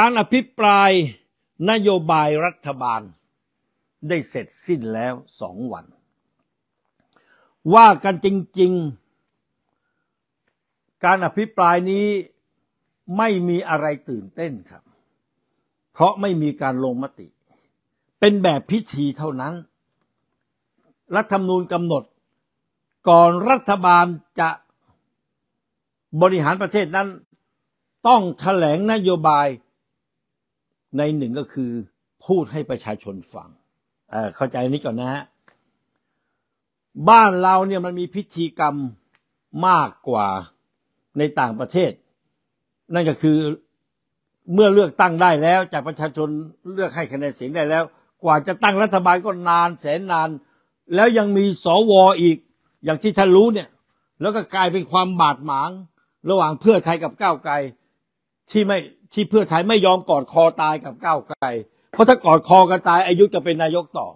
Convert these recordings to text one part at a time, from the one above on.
การอภิปรายนโยบายรัฐบาลได้เสร็จสิ้นแล้วสองวัน ว่ากันจริงๆการอภิปรายนี้ไม่มีอะไรตื่นเต้นครับ เพราะไม่มีการลงมติ เป็นแบบพิธีเท่านั้น รัฐธรรมนูญกำหนดก่อนรัฐบาลจะบริหารประเทศนั้น ต้องถแถลงนโยบายในหนึ่งก็คือพูดให้ประชาชนฟังเเข้าใจนี้ก่อนนะฮะบ้านเราเนี่ยมันมีพิธีกรรมมากกว่าในต่างประเทศ นั่นก็คือเมื่อเลือกตั้งได้แล้วจากประชาชนเลือกให้คะแนนเสียงได้แล้ว กว่าจะตั้งรัฐบาลก็นานแสนนาน แล้วยังมีสวออีก อย่างที่ท่านรู้เนี่ย แล้วก็กลายเป็นความบาดหมางระหว่างเพื่อไทยกับก้าวไกลที่ไม่ที่เพื่อไทยไม่ยอมกอดคอตายกับก้าวไกล เพราะถ้ากอดคอกันตาย อายุจะเป็นนายกต่อ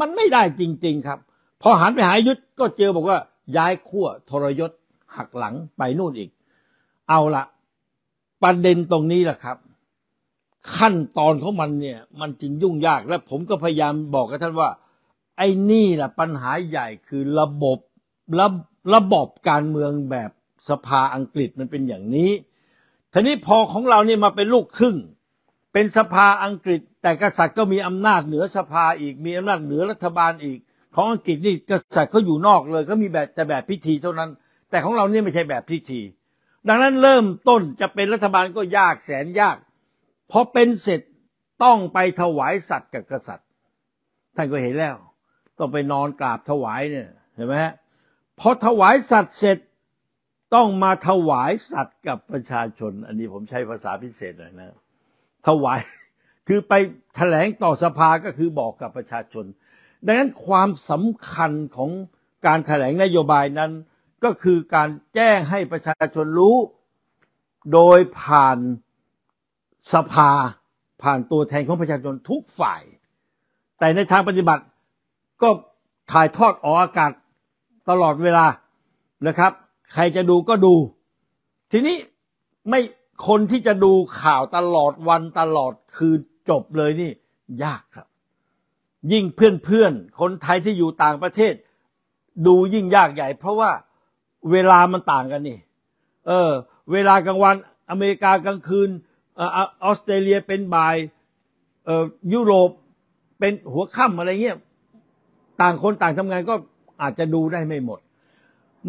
มันไม่ได้จริงๆครับ พอหันไปหาอายุก็เจอบอกว่าย้ายขั้วทรยศหักหลังไปนู่นอีก เอาละประเด็นตรงนี้แหละครับ ขั้นตอนของมันเนี่ยมันจริงยุ่งยากและผมก็พยายามบอกกับท่านว่าไอ้นี่แหละปัญหาใหญ่คือระบบระระบบการเมืองแบบสภาอังกฤษมันเป็นอย่างนี้ทีนี้พอของเราเนี่ยมาเป็นลูกครึ่งเป็นสภาอังกฤษ แต่กษัตริย์ก็มีอำนาจเหนือสภาอีก มีอำนาจเหนือรัฐบาลอีก ของอังกฤษนี่กษัตริย์เขาอยู่นอกเลย ก็มีแบบ แต่แบบพิธีเท่านั้น แต่ของเราเนี่ยไม่ใช่แบบพิธี ดังนั้นเริ่มต้นจะเป็นรัฐบาลก็ยากแสนยากพอเป็นเสร็จต้องไปถวายสัตว์กับกษัตริย์ท่านก็เห็นแล้วต้องไปนอนกราบถวายเนี่ยเห็นไหมฮะพอถวายสัตว์เสร็จต้องมาถวายสัตว์กับประชาชน อันนี้ผมใช้ภาษาพิเศษหน่อยนะถวายคือไปแถลงต่อสภาก็คือบอกกับประชาชน ดังนั้นความสำคัญของการแถลงนโยบายนั้นก็คือการแจ้งให้ประชาชนรู้ โดยผ่านสภาผ่านตัวแทนของประชาชนทุกฝ่าย แต่ในทางปฏิบัติก็ถ่ายทอดออกอากาศตลอดเวลานะครับใครจะดูก็ดู ทีนี้ไม่คนที่จะดูข่าวตลอดวันตลอดคืนจบเลยนี่ ยากครับ ยิ่งเพื่อนๆ คนไทยที่อยู่ต่างประเทศ ดูยิ่งยากใหญ่ เพราะว่าเวลามันต่างกันนี่ เออเวลากลางวันอเมริกากลางคืนออสเตรเลียเป็นบ่ายยุโรปเป็นหัวค่ำอะไรเงี้ย ต่างคนต่างทำงานก็อาจจะดูได้ไม่หมด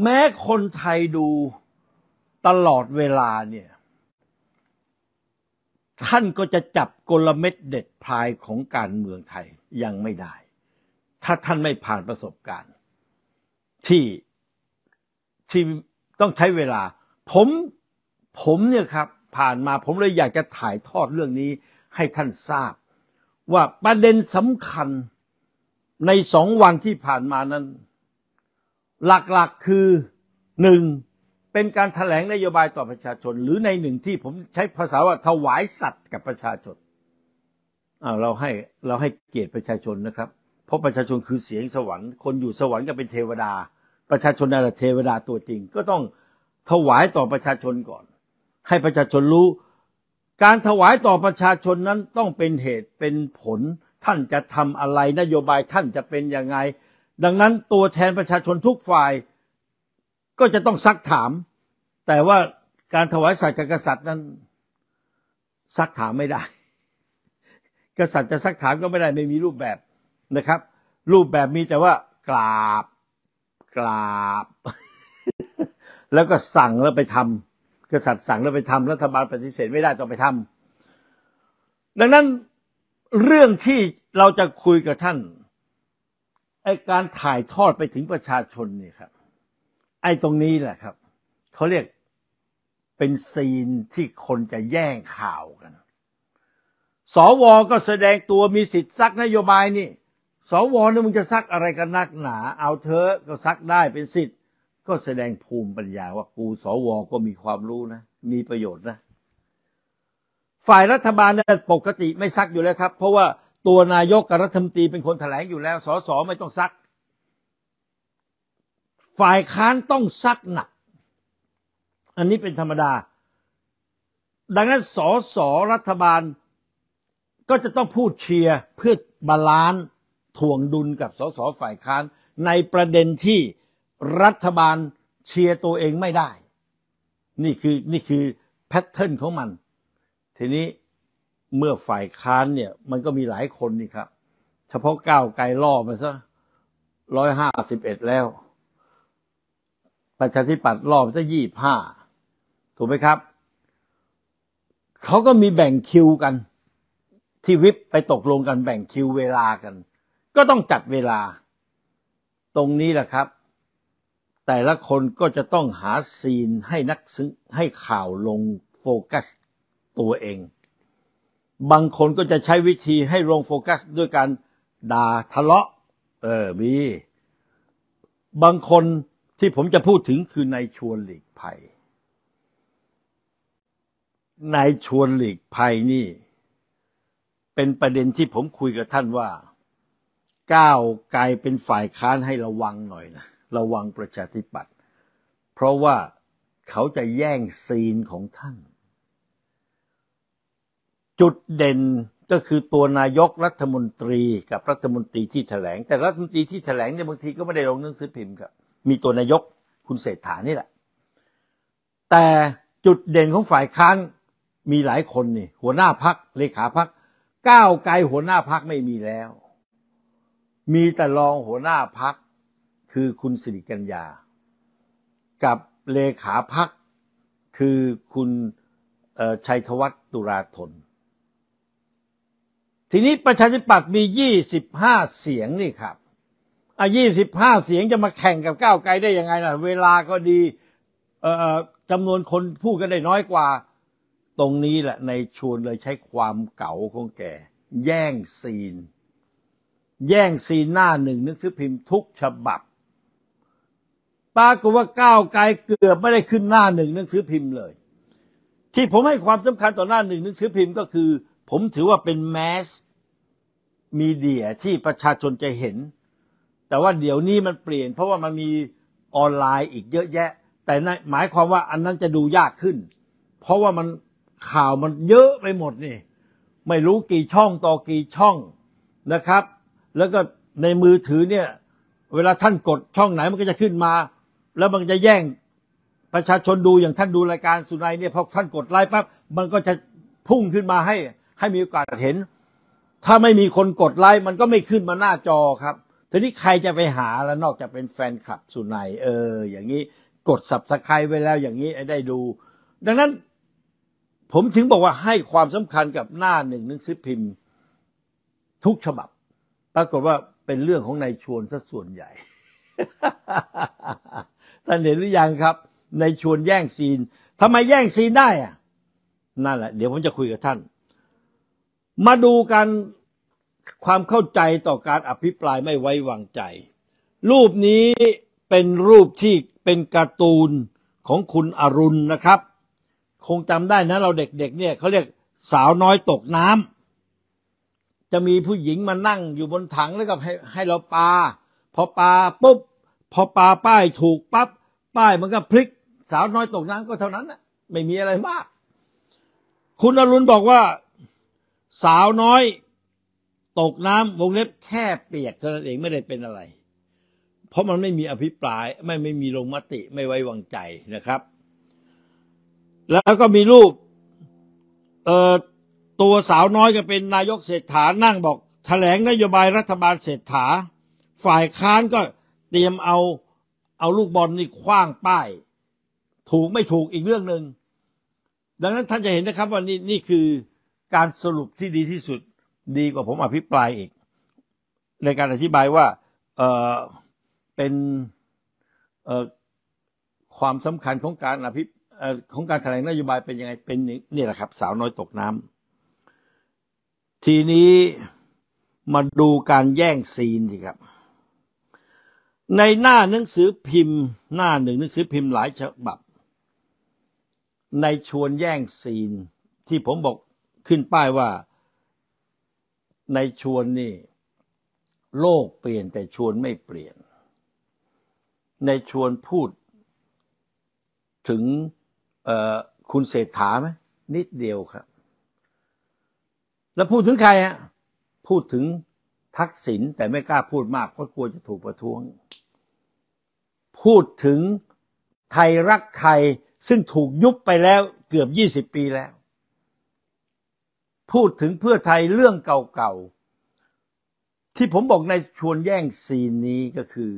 แม้คนไทยดูตลอดเวลาเนี่ยท่านก็จะจับกลเม็ดเด็ดพายของการเมืองไทยยังไม่ได้ ถ้าท่านไม่ผ่านประสบการณ์ ที่ที่ต้องใช้เวลา ผมผมเนี่ยครับผ่านมาผมเลยอยากจะถ่ายทอดเรื่องนี้ให้ท่านทราบ ว่าประเด็นสำคัญในสองวันที่ผ่านมานั้นหลักๆ คือหนึ่งเป็นการถแถลงนโยบายต่อประชาชนหรือในหนึ่งที่ผมใช้ภาษาว่าถวายสัตว์กับประชาชนเราให้เราให้เกียรติประชาชนนะครับ เพราะประชาชนคือเสียงสวรรค์คนอยู่สวรรค์ก็เป็นเทวดา ประชาชนนั่นแหละเทวดาตัวจริง ก็ต้องถวายต่อประชาชนก่อน ให้ประชาชนรู้ การถวายต่อประชาชนนั้นต้องเป็นเหตุเป็นผลท่านจะทำอะไรนโยบายท่านจะเป็นยังไงดังนั้นตัวแทนประชาชนทุกฝ่าย ก็จะต้องซักถาม แต่ว่าการถวายสัตย์กับกษัตริย์นั้นซักถามไม่ได้ กษัตริย์จะซักถามก็ไม่ได้ ไม่มีรูปแบบนะครับ รูปแบบมีแต่ว่ากราบกราบ แล้วก็สั่งแล้วไปทำ กษัตริย์ สั่งแล้วไปทำรัฐบาลปฏิเสธไม่ได้ต้องไปทำ ดังนั้นเรื่องที่เราจะคุยกับท่านไอการถ่ายทอดไปถึงประชาชนเนี่ยครับไอตรงนี้แหละครับ เขาเรียกเป็นซีนที่คนจะแย่งข่าวกัน สวก็แสดงตัวมีสิทธิ์ซักนโยบายนี่สวนี่มึงจะซักอะไรกันนักหนา เอาเธอก็ซักได้เป็นสิทธิ์ ก็แสดงภูมิปัญญาว่ากูสวก็มีความรู้นะ มีประโยชน์นะ ฝ่ายรัฐบาลเนี่ยปกติไม่ซักอยู่แล้วครับเพราะว่าตัวนายกกับรัฐมนตรีเป็นคนแถลงอยู่แล้ว สสไม่ต้องซัก ฝ่ายค้านต้องซักหนัก อันนี้เป็นธรรมดา ดังนั้น สสรัฐบาลก็จะต้องพูดเชียร์เพื่อบาลานถ่วงดุลกับสสฝ่ายค้านในประเด็นที่รัฐบาลเชียร์ตัวเองไม่ได้ นี่คือนี่คือแพทเทิร์นของมัน ทีนี้เมื่อฝ่ายค้านเนี่ยมันก็มีหลายคนนี่ครับ เฉพาะก้าวไกลล่อมาซะร้อยห้าสิบเอ็ดแล้วประชาธิปัตย์ล่อมาซะยี่ห้าถูกไหมครับ เขาก็มีแบ่งคิวกัน ที่วิปไปตกลงกันแบ่งคิวเวลากัน ก็ต้องจัดเวลาตรงนี้แหละครับ แต่ละคนก็จะต้องหาซีนให้นักซึ่งให้ข่าวลงโฟกัสตัวเองบางคนก็จะใช้วิธีให้ลงโฟกัสด้วยการด่าทะเลาะ เออมีบางคนที่ผมจะพูดถึงคือนายชวนหลีกภัยายชวนหลีกภัยนี่ เป็นประเด็นที่ผมคุยกับท่านว่าก้าวไกลเป็นฝ่ายค้านให้ระวังหน่อยนะระวังประชาธิปัตย์เพราะว่าเขาจะแย่งซีนของท่านจุดเด่นก็คือตัวนายกรัฐมนตรี กับรัฐมนตรีที่แถลงแต่รัฐมนตรีที่แถลงเนี่ยบางทีก็ไม่ได้ลงหนังสือพิมพ์ครับมีตัวนายกคุณเศรษฐานี่แหละ แต่จุดเด่นของฝ่ายค้านมีหลายคนนี่หัวหน้าพักเลขาพักก้าวไกลหัวหน้าพักไม่มีแล้ว มีแต่รองหัวหน้าพักคือคุณสิริกัญญากับเลขาพักคือคุณชัยธวัฒน์ตุลาธนทีนี้ประชาธิปัตย์มียี่สิบห้าเสียงนี่ครับอ่ะยี่สิบห้าเสียงจะมาแข่งกับก้าวไกลได้ยังไงล่ะ เวลาก็ดีเอ่อจำนวนคนพูดกันได้น้อยกว่า ตรงนี้แหละในชวนเลยใช้ความเก่าของแก แย่ง ซีน แย่งซีนหน้าหนึ่งหนังสือพิมพ์ทุกฉบับปรากฏว่าก้าวไกลเกือบไม่ได้ขึ้นหน้าหนึ่งหนังสือพิมพ์เลย ที่ผมให้ความสำคัญต่อหน้าหนึ่งหนังสือพิมพ์ก็คือ ผมถือว่าเป็นแมสมีเดียที่ประชาชนจะเห็น แต่ว่าเดี๋ยวนี้มันเปลี่ยน เพราะว่ามันมีออนไลน์อีกเยอะแยะ แต่หมายความว่าอันนั้นจะดูยากขึ้น เพราะว่ามันข่าวมันเยอะไปหมดนี่ไม่รู้กี่ช่องต่อกี่ช่องนะครับ แล้วก็ในมือถือเนี่ยเวลาท่านกดช่องไหนมันก็จะขึ้นมา แล้วมันจะแย่งประชาชนดูอย่างท่านดูรายการสุนัยเนี่ยพอท่านกดไลค์ปั๊บมันก็จะพุ่งขึ้นมาให้ให้มีโอกาสเห็นถ้าไม่มีคนกดไลค์ มันก็ไม่ขึ้นมาหน้าจอครับ ทีนี้ใครจะไปหาแล้วนอกจากเป็นแฟนคลับสุนัยเออ อย่างนี้กดสับสไครไว้แล้วอย่างนี้ได้ดู ดังนั้น ผมถึงบอกว่าให้ความสำคัญกับหน้าหนึ่งหนังสือพิมพ์ ทุกฉบับ ปรากฏว่าเป็นเรื่องของนายชวนซะส่วนใหญ่ท่านเห็นหรือยังครับนายชวนแย่งซีนทำไมแย่งซีนได้อะนั่นแหละเดี๋ยวผมจะคุยกับท่านมาดูการความเข้าใจต่อการอภิปรายไม่ไว้วางใจ รูปนี้เป็นรูปที่เป็นการ์ตูน ของคุณอรุณนะครับ คงจำได้นะเราเด็กๆเนี่ยเขาเรียกสาวน้อยตกน้ำจะมีผู้หญิงมานั่งอยู่บนถังแล้วก็ ให้ให้เราปาพอปาปุ๊บ พอปาป้ายถูกปับ๊บ ป้ายมันก็พลิก สาวน้อยตกน้ำก็เท่านั้นนะไม่มีอะไรมากคุณอรุณบอกว่าสาวน้อย ตกน้ำวงเล็บแค่เปียกเท่านั้นเองไม่ได้เป็นอะไร เพราะมันไม่มีอภิปรายไม่ไม่มีลงมติไม่ไว้วางใจนะครับ แล้วก็มีรูปเอ่อตัวสาวน้อยก็เป็นนายกเศรษฐานั่งบอกถแถลงนโยบายรัฐบาลเศรษฐา ฝ่ายค้านก็เตรียมเอา เอาลูกบอลนี่คว้างป้าย ถูกไม่ถูกอีกเรื่องหนึ่งดังนั้นท่านจะเห็นนะครับว่านี่นี่คือการสรุปที่ดีที่สุดดีกว่าผมอภิปรายอีก ในการอธิบายว่าเออเป็นเออความสำคัญของการอภิเออของการแถลงนโยบายเป็นยังไงเป็นนี่แหละครับสาวน้อยตกน้ำ ทีนี้มาดูการแย่งซีนสิครับในหน้าหนังสือพิมพ์ หน้าหนึ่ง หนังสือพิมพ์หลายฉบับ ในชวนแย่งซีนที่ผมบอกขึ้นป้ายว่าในชวนนี่โลกเปลี่ยน แต่ชวนไม่เปลี่ยน ในชวนพูดถึงคุณเศรษฐาไหมนิดเดียวครับ แล้วพูดถึงใครฮะพูดถึงทักษิณแต่ไม่กล้าพูดมากเพราะกลัวจะถูกประท้วง พูดถึงไทยรักไทย ซึ่งถูกยุบไปแล้วเกือบ 20 ปีแล้วพูดถึงเพื่อไทยเรื่องเก่าๆที่ผมบอกในชวนแย่งซีนนี้ก็คือ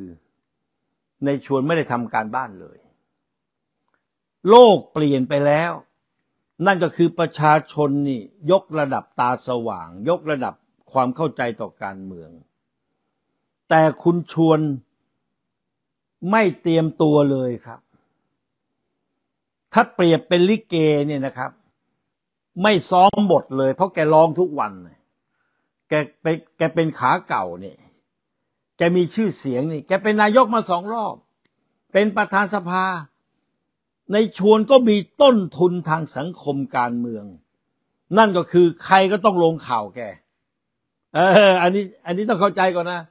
ในชวนไม่ได้ทำการบ้านเลย โลกเปลี่ยนไปแล้ว นั่นก็คือประชาชนนี่ยกระดับตาสว่าง ยกระดับความเข้าใจต่อการเมือง แต่คุณชวนไม่เตรียมตัวเลยครับ ถ้าเปรียบเป็นลิเกเนี่ยนะครับไม่ซ้อมบทเลย เพราะแกร้องทุกวัน แกเป็นแกเป็นขาเก่านี่แกมีชื่อเสียงนี่แกเป็นนายกมาสองรอบ เป็นประธานสภา ในชวนก็มีต้นทุนทางสังคมการเมือง นั่นก็คือใครก็ต้องลงข่าวแกเอออันนี้อันนี้ต้องเข้าใจก่อนนะ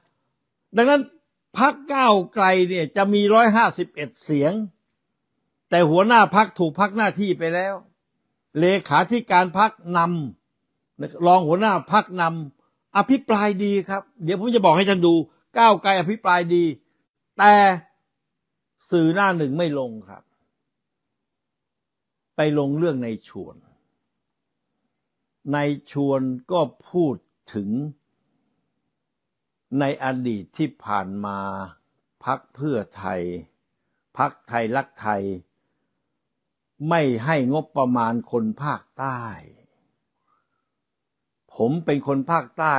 ดังนั้นพักก้าวไกลเนี่ย จะมีร้อยห้าสิบเอ็ดเสียง แต่หัวหน้าพักถูกพักหน้าที่ไปแล้วเลขาธิการพักนำรองหัวหน้าพักนำอภิปรายดีครับ เดี๋ยวผมจะบอกให้ท่านดู ก้าวไกลอภิปรายดี แต่สื่อหน้าหนึ่งไม่ลงครับ ไปลงเรื่องในชวน ในชวนก็พูดถึง ในอดีตที่ผ่านมาพักเพื่อไทย พักไทยรักไทยไม่ให้งบประมาณคนภาคใต้ ผมเป็นคนภาคใต้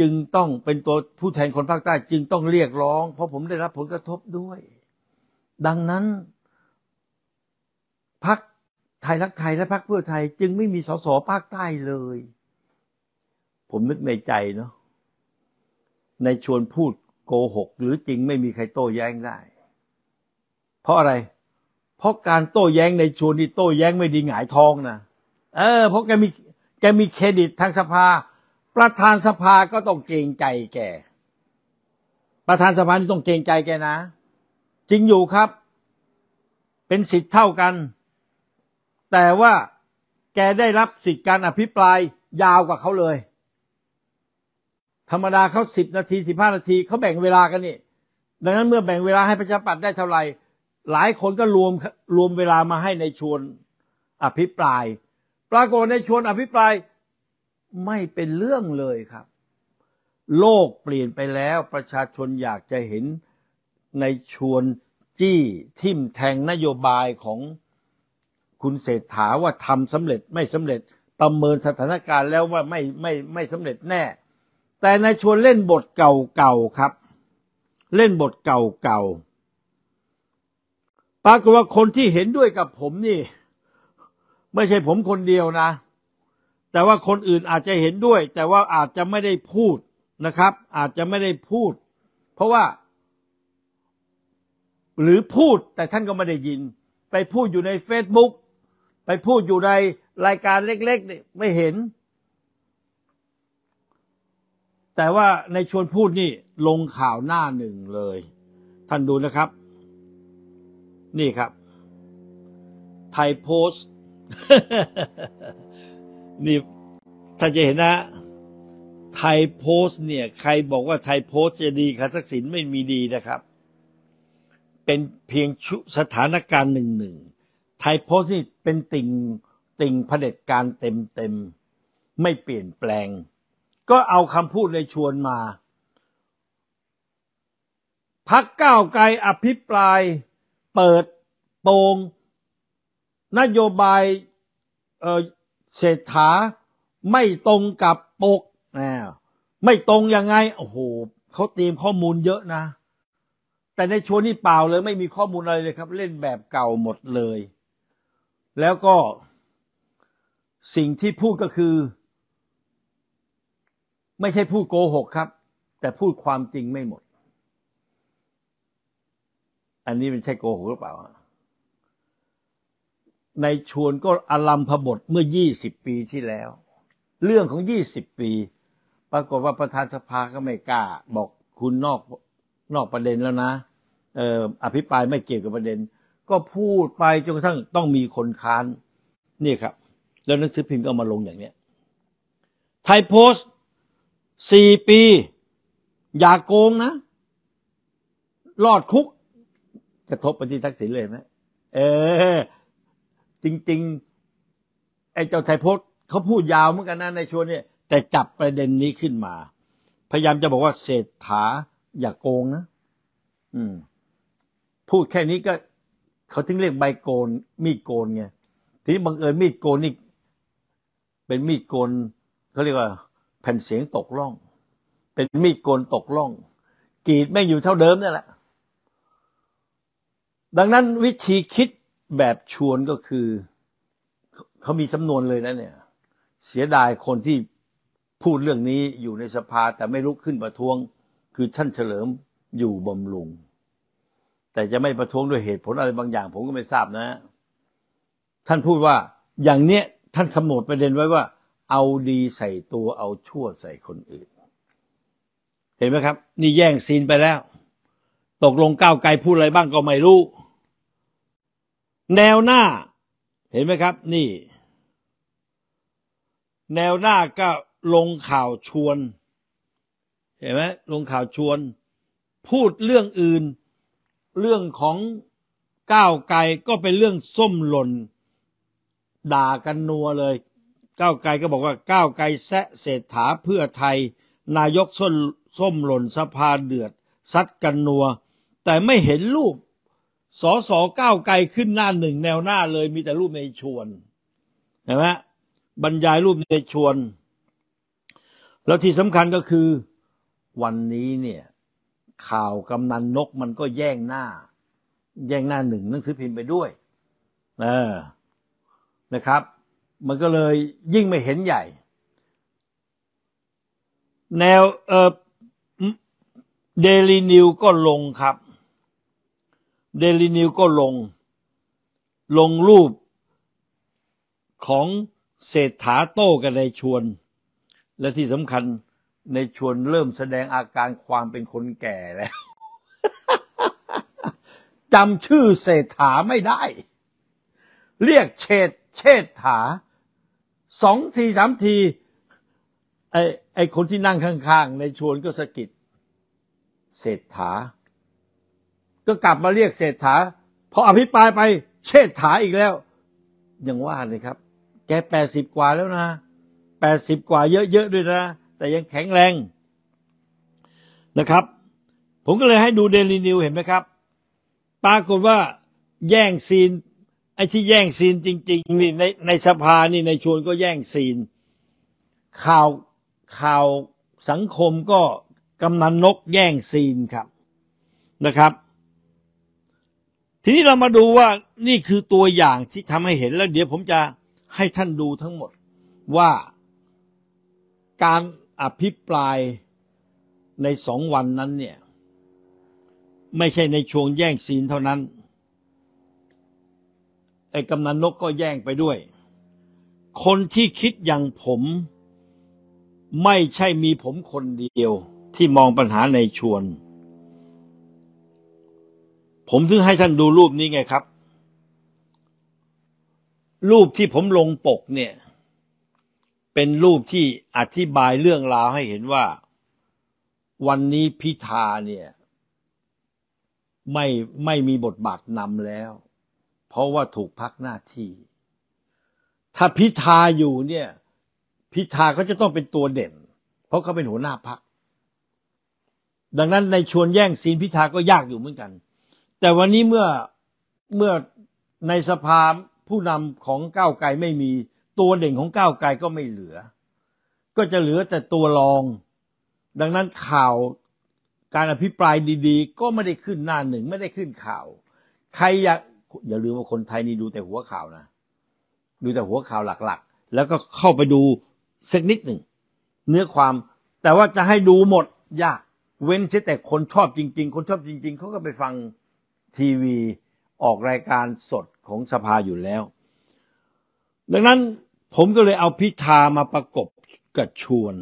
จึงต้องเป็นตัวผู้แทนคนภาคใต้จึงต้องเรียกร้องเพราะผมได้รับผลกระทบด้วย ดังนั้น พักไทยรักไทยและพักเพื่อไทย จึงไม่มีสสภาคใต้เลย ผมนึกในใจเนาะในชวนพูดโกหก หรือจริงไม่มีใครโต้แย้งได้ เพราะอะไรเพราะการโต้แย้งในชวนที่โต้แย้งไม่ดีหงายทองนะ เออเพราะแกมีแกมีเครดิตทางสภา ประธานสภาก็ต้องเกรงใจแกประธานสภาี่ต้องเกรงใจแกนะ จริงอยู่ครับ เป็นสิทธิ์เท่ากัน แต่ว่าแกได้รับสิทธิการอภิปรายยาวกว่าเขาเลย ธรรมดาเขาสิบนาทีสิบห้านาที เขาแบ่งเวลากันนี่ ดังนั้นเมื่อแบ่งเวลาให้ประชาปัตได้เท่าไหร่หลายคนก็รวมรวมเวลามาให้ในชวนอภิปราย ปรากฏในชวนอภิปราย ไม่เป็นเรื่องเลยครับ โลกเปลี่ยนไปแล้ว ประชาชนอยากจะเห็นในชวนจี้ ทิมแทงนโยบายของคุณเศรษฐาว่าทำสำเร็จไม่สำเร็จประเมินสถานการณ์แล้วว่าไม่ไม่ไม่สำเร็จแน่ แต่ในชวนเล่นบทเก่าๆครับ เล่นบทเก่าๆปรากฏว่าคนที่เห็นด้วยกับผมนี่ ไม่ใช่ผมคนเดียวนะ แต่ว่าคนอื่นอาจจะเห็นด้วย แต่ว่าอาจจะไม่ได้พูดนะครับ อาจจะไม่ได้พูด เพราะว่า หรือพูดแต่ท่านก็ไม่ได้ยิน ไปพูดอยู่ใน Facebook ไปพูดอยู่ในรายการเล็กๆไม่เห็น แต่ว่าในชวนพูดนี่ลงข่าวหน้าหนึ่งเลย ท่านดูนะครับนี่ครับ ไทยโพสนี่ท่านจะเห็นนะ ไทยโพสเนี่ย ใครบอกว่าไทยโพสจะดีค่ทักษิณไม่มีดีนะครับ เป็นเพียงชุสถานการณ์หนึ่งหนึ่ง ไทยโพสนี่เป็นติ่งติ่งเผด็จการเต็มเต็ม ไม่เปลี่ยนแปลง ก็เอาคำพูดในชวนมา พักก้าวไกลอภิปรายเปิดโปงนโยบายเศรษฐาไม่ตรงกับปกนะไม่ตรงยังไง โอ้โหเขาเตรียมข้อมูลเยอะนะ แต่ในชวนนี่เปล่าเลยไม่มีข้อมูลอะไรเลยครับ เล่นแบบเก่าหมดเลย แล้วก็สิ่งที่พูดก็คือ ไม่ใช่พูดโกหกครับ แต่พูดความจริงไม่หมดอันนี้มันใช่โกหกหรือเปล่า ในชวนก็อลัมพบทเมื่อยี่สิบปีที่แล้ว เรื่องของยี่สิบปี ปรากฏว่าประธานสภาก็ไม่กล้า บอกคุณนอกนอกประเด็นแล้วนะ เอออภิปรายไม่เกี่ยวกับประเด็น ก็พูดไปจนกระทั่งต้องมีคนค้าน นี่ครับ แล้วหนังสือพิมพ์ก็มาลงอย่างเนี้ย ไทยโพสต์สี่ปี อย่าโกงนะรอดคุกกระทบไปที่ทักษิณเลยไหมเออ จริงๆไอ้เจ้าไทยพจน์เขาพูดยาวเหมือนกันนะในช่วงนี้แต่จับประเด็นนี้ขึ้นมา พยายามจะบอกว่าเศรษฐา อย่าโกงนะอืมพูดแค่นี้ก็ เขาถึงเรียกใบโกน มีดโกนไงทีนี้บังเอิญมีดโกนนี่เป็นมีดโกนเขาเรียกว่า แผ่นเสียงตกล่อง เป็นมีดโกนตกล่องกรีดไม่อยู่เท่าเดิมนี่แหละดังนั้นวิธีคิดแบบชวนก็คือเขามีจำนวนเลยนะเนี่ย เสียดายคนที่พูดเรื่องนี้อยู่ในสภาแต่ไม่ลุกขึ้นประท้วง คือท่านเฉลิมอยู่บำรุง แต่จะไม่ประท้วงด้วยเหตุผลอะไรบางอย่าง ผมก็ไม่ทราบนะ ท่านพูดว่าอย่างเนี้ยท่านกำหนดประเด็นไว้ว่า เอาดีใส่ตัวเอาชั่วใส่คนอื่น เห็นไหมครับ นี่แย่งซีนไปแล้ว ตกลงก้าวไกลพูดอะไรบ้างก็ไม่รู้แนวหน้าเห็นไหมครับ นี่ แนวหน้าก็ลงข่าวชวน เห็นไหมลงข่าวชวน พูดเรื่องอื่น เรื่องของก้าวไกลก็เป็นเรื่องส้มหล่นด่ากันนัวเลยก้าวไกลก็บอกว่าก้าวไกลแซะเศรษฐาเพื่อไทย นายกส้นส้มหล่นสภาเดือดซัดกันนัวแต่ไม่เห็นรูปสอสอก้าวไกลขึ้นหน้าหนึ่งแนวหน้าเลยมีแต่รูปในชวน เห็นไหมบรรยายรูปในชวน แล้วที่สำคัญก็คือวันนี้เนี่ย ข่าวกำนันนกมันก็แย่งหน้า แย่งหน้าหนึ่งหนังสือพิมพ์ไปด้วยเออนะครับ มันก็เลยยิ่งไม่เห็นใหญ่ แนว เออเดลีนิวก็ลงครับเดลินิวก็ลงลงรูปของเศรษฐาโต้กับนในชวน และที่สำคัญในชวนเริ่มแสดงอาการความเป็นคนแก่แล้วจำชื่อเศรษฐาไม่ได้ เรียกเิดเชษฐา สองทีสามทีไอไอคนที่นั่งข้างๆ ในชวนก็สะกิดเศรษฐาก็กลับมาเรียกเศรษฐาพออภิปรายไปเชษฐาอีกแล้วยังว่าเลยครับ แกแปดสิบกว่าแล้วนะแปดสิบกว่าเยอะ ๆ ด้วยนะ แต่ยังแข็งแรงนะครับ ผมก็เลยให้ดูเดลีนิวเห็นไหมครับ ปรากฏว่าแย่งซีน ไอ้ที่แย่งซีนจริงๆนี่ในในสภานี่ในชวนก็แย่งซีน ข่าวข่าวสังคมก็กำนันนกแย่งซีนครับนะครับทีนี้เรามาดูว่านี่คือตัวอย่างที่ทำให้เห็น แล้วเดี๋ยวผมจะให้ท่านดูทั้งหมดว่าการอภิปรายในสองวันนั้นเนี่ย ไม่ใช่ในช่วงแย่งซีนเท่านั้น ไอ้กำนันนกก็แย่งไปด้วย คนที่คิดอย่างผม ไม่ใช่มีผมคนเดียวที่มองปัญหาในชวนผมถึงให้ท่านดูรูปนี้ไงครับ รูปที่ผมลงปกเนี่ย เป็นรูปที่อธิบายเรื่องราวให้เห็นว่าวันนี้พิธาเนี่ยไม่ไม่มีบทบาทนำแล้ว เพราะว่าถูกพักหน้าที่ ถ้าพิธาอยู่เนี่ยพิธาเขาจะต้องเป็นตัวเด่น เพราะเขาเป็นหัวหน้าพักดังนั้นในชวนแย่งซีนพิธาก็ยากอยู่เหมือนกันแต่วันนี้เมื่อเมื่อในสภาผู้นำของก้าวไกลไม่มีตัวเด่นของก้าวไกลก็ไม่เหลือ ก็จะเหลือแต่ตัวรอง ดังนั้นข่าวการอภิปรายดี ๆ ก็ไม่ได้ขึ้นหน้าหนึ่งไม่ได้ขึ้นข่าว ใครอยากอย่าลืมว่าคนไทยนี่ดูแต่หัวข่าวนะ ดูแต่หัวข่าวหลักๆ แล้วก็เข้าไปดูสักนิดหนึ่งเนื้อความ แต่ว่าจะให้ดูหมดยาก เว้นเสียแต่คนชอบจริงๆ คนชอบจริง ๆเขาก็ไปฟังทีวีออกรายการสดของสภาอยู่แล้ว ดังนั้นผมก็เลยเอาพิธามาประกบ กับ ชวน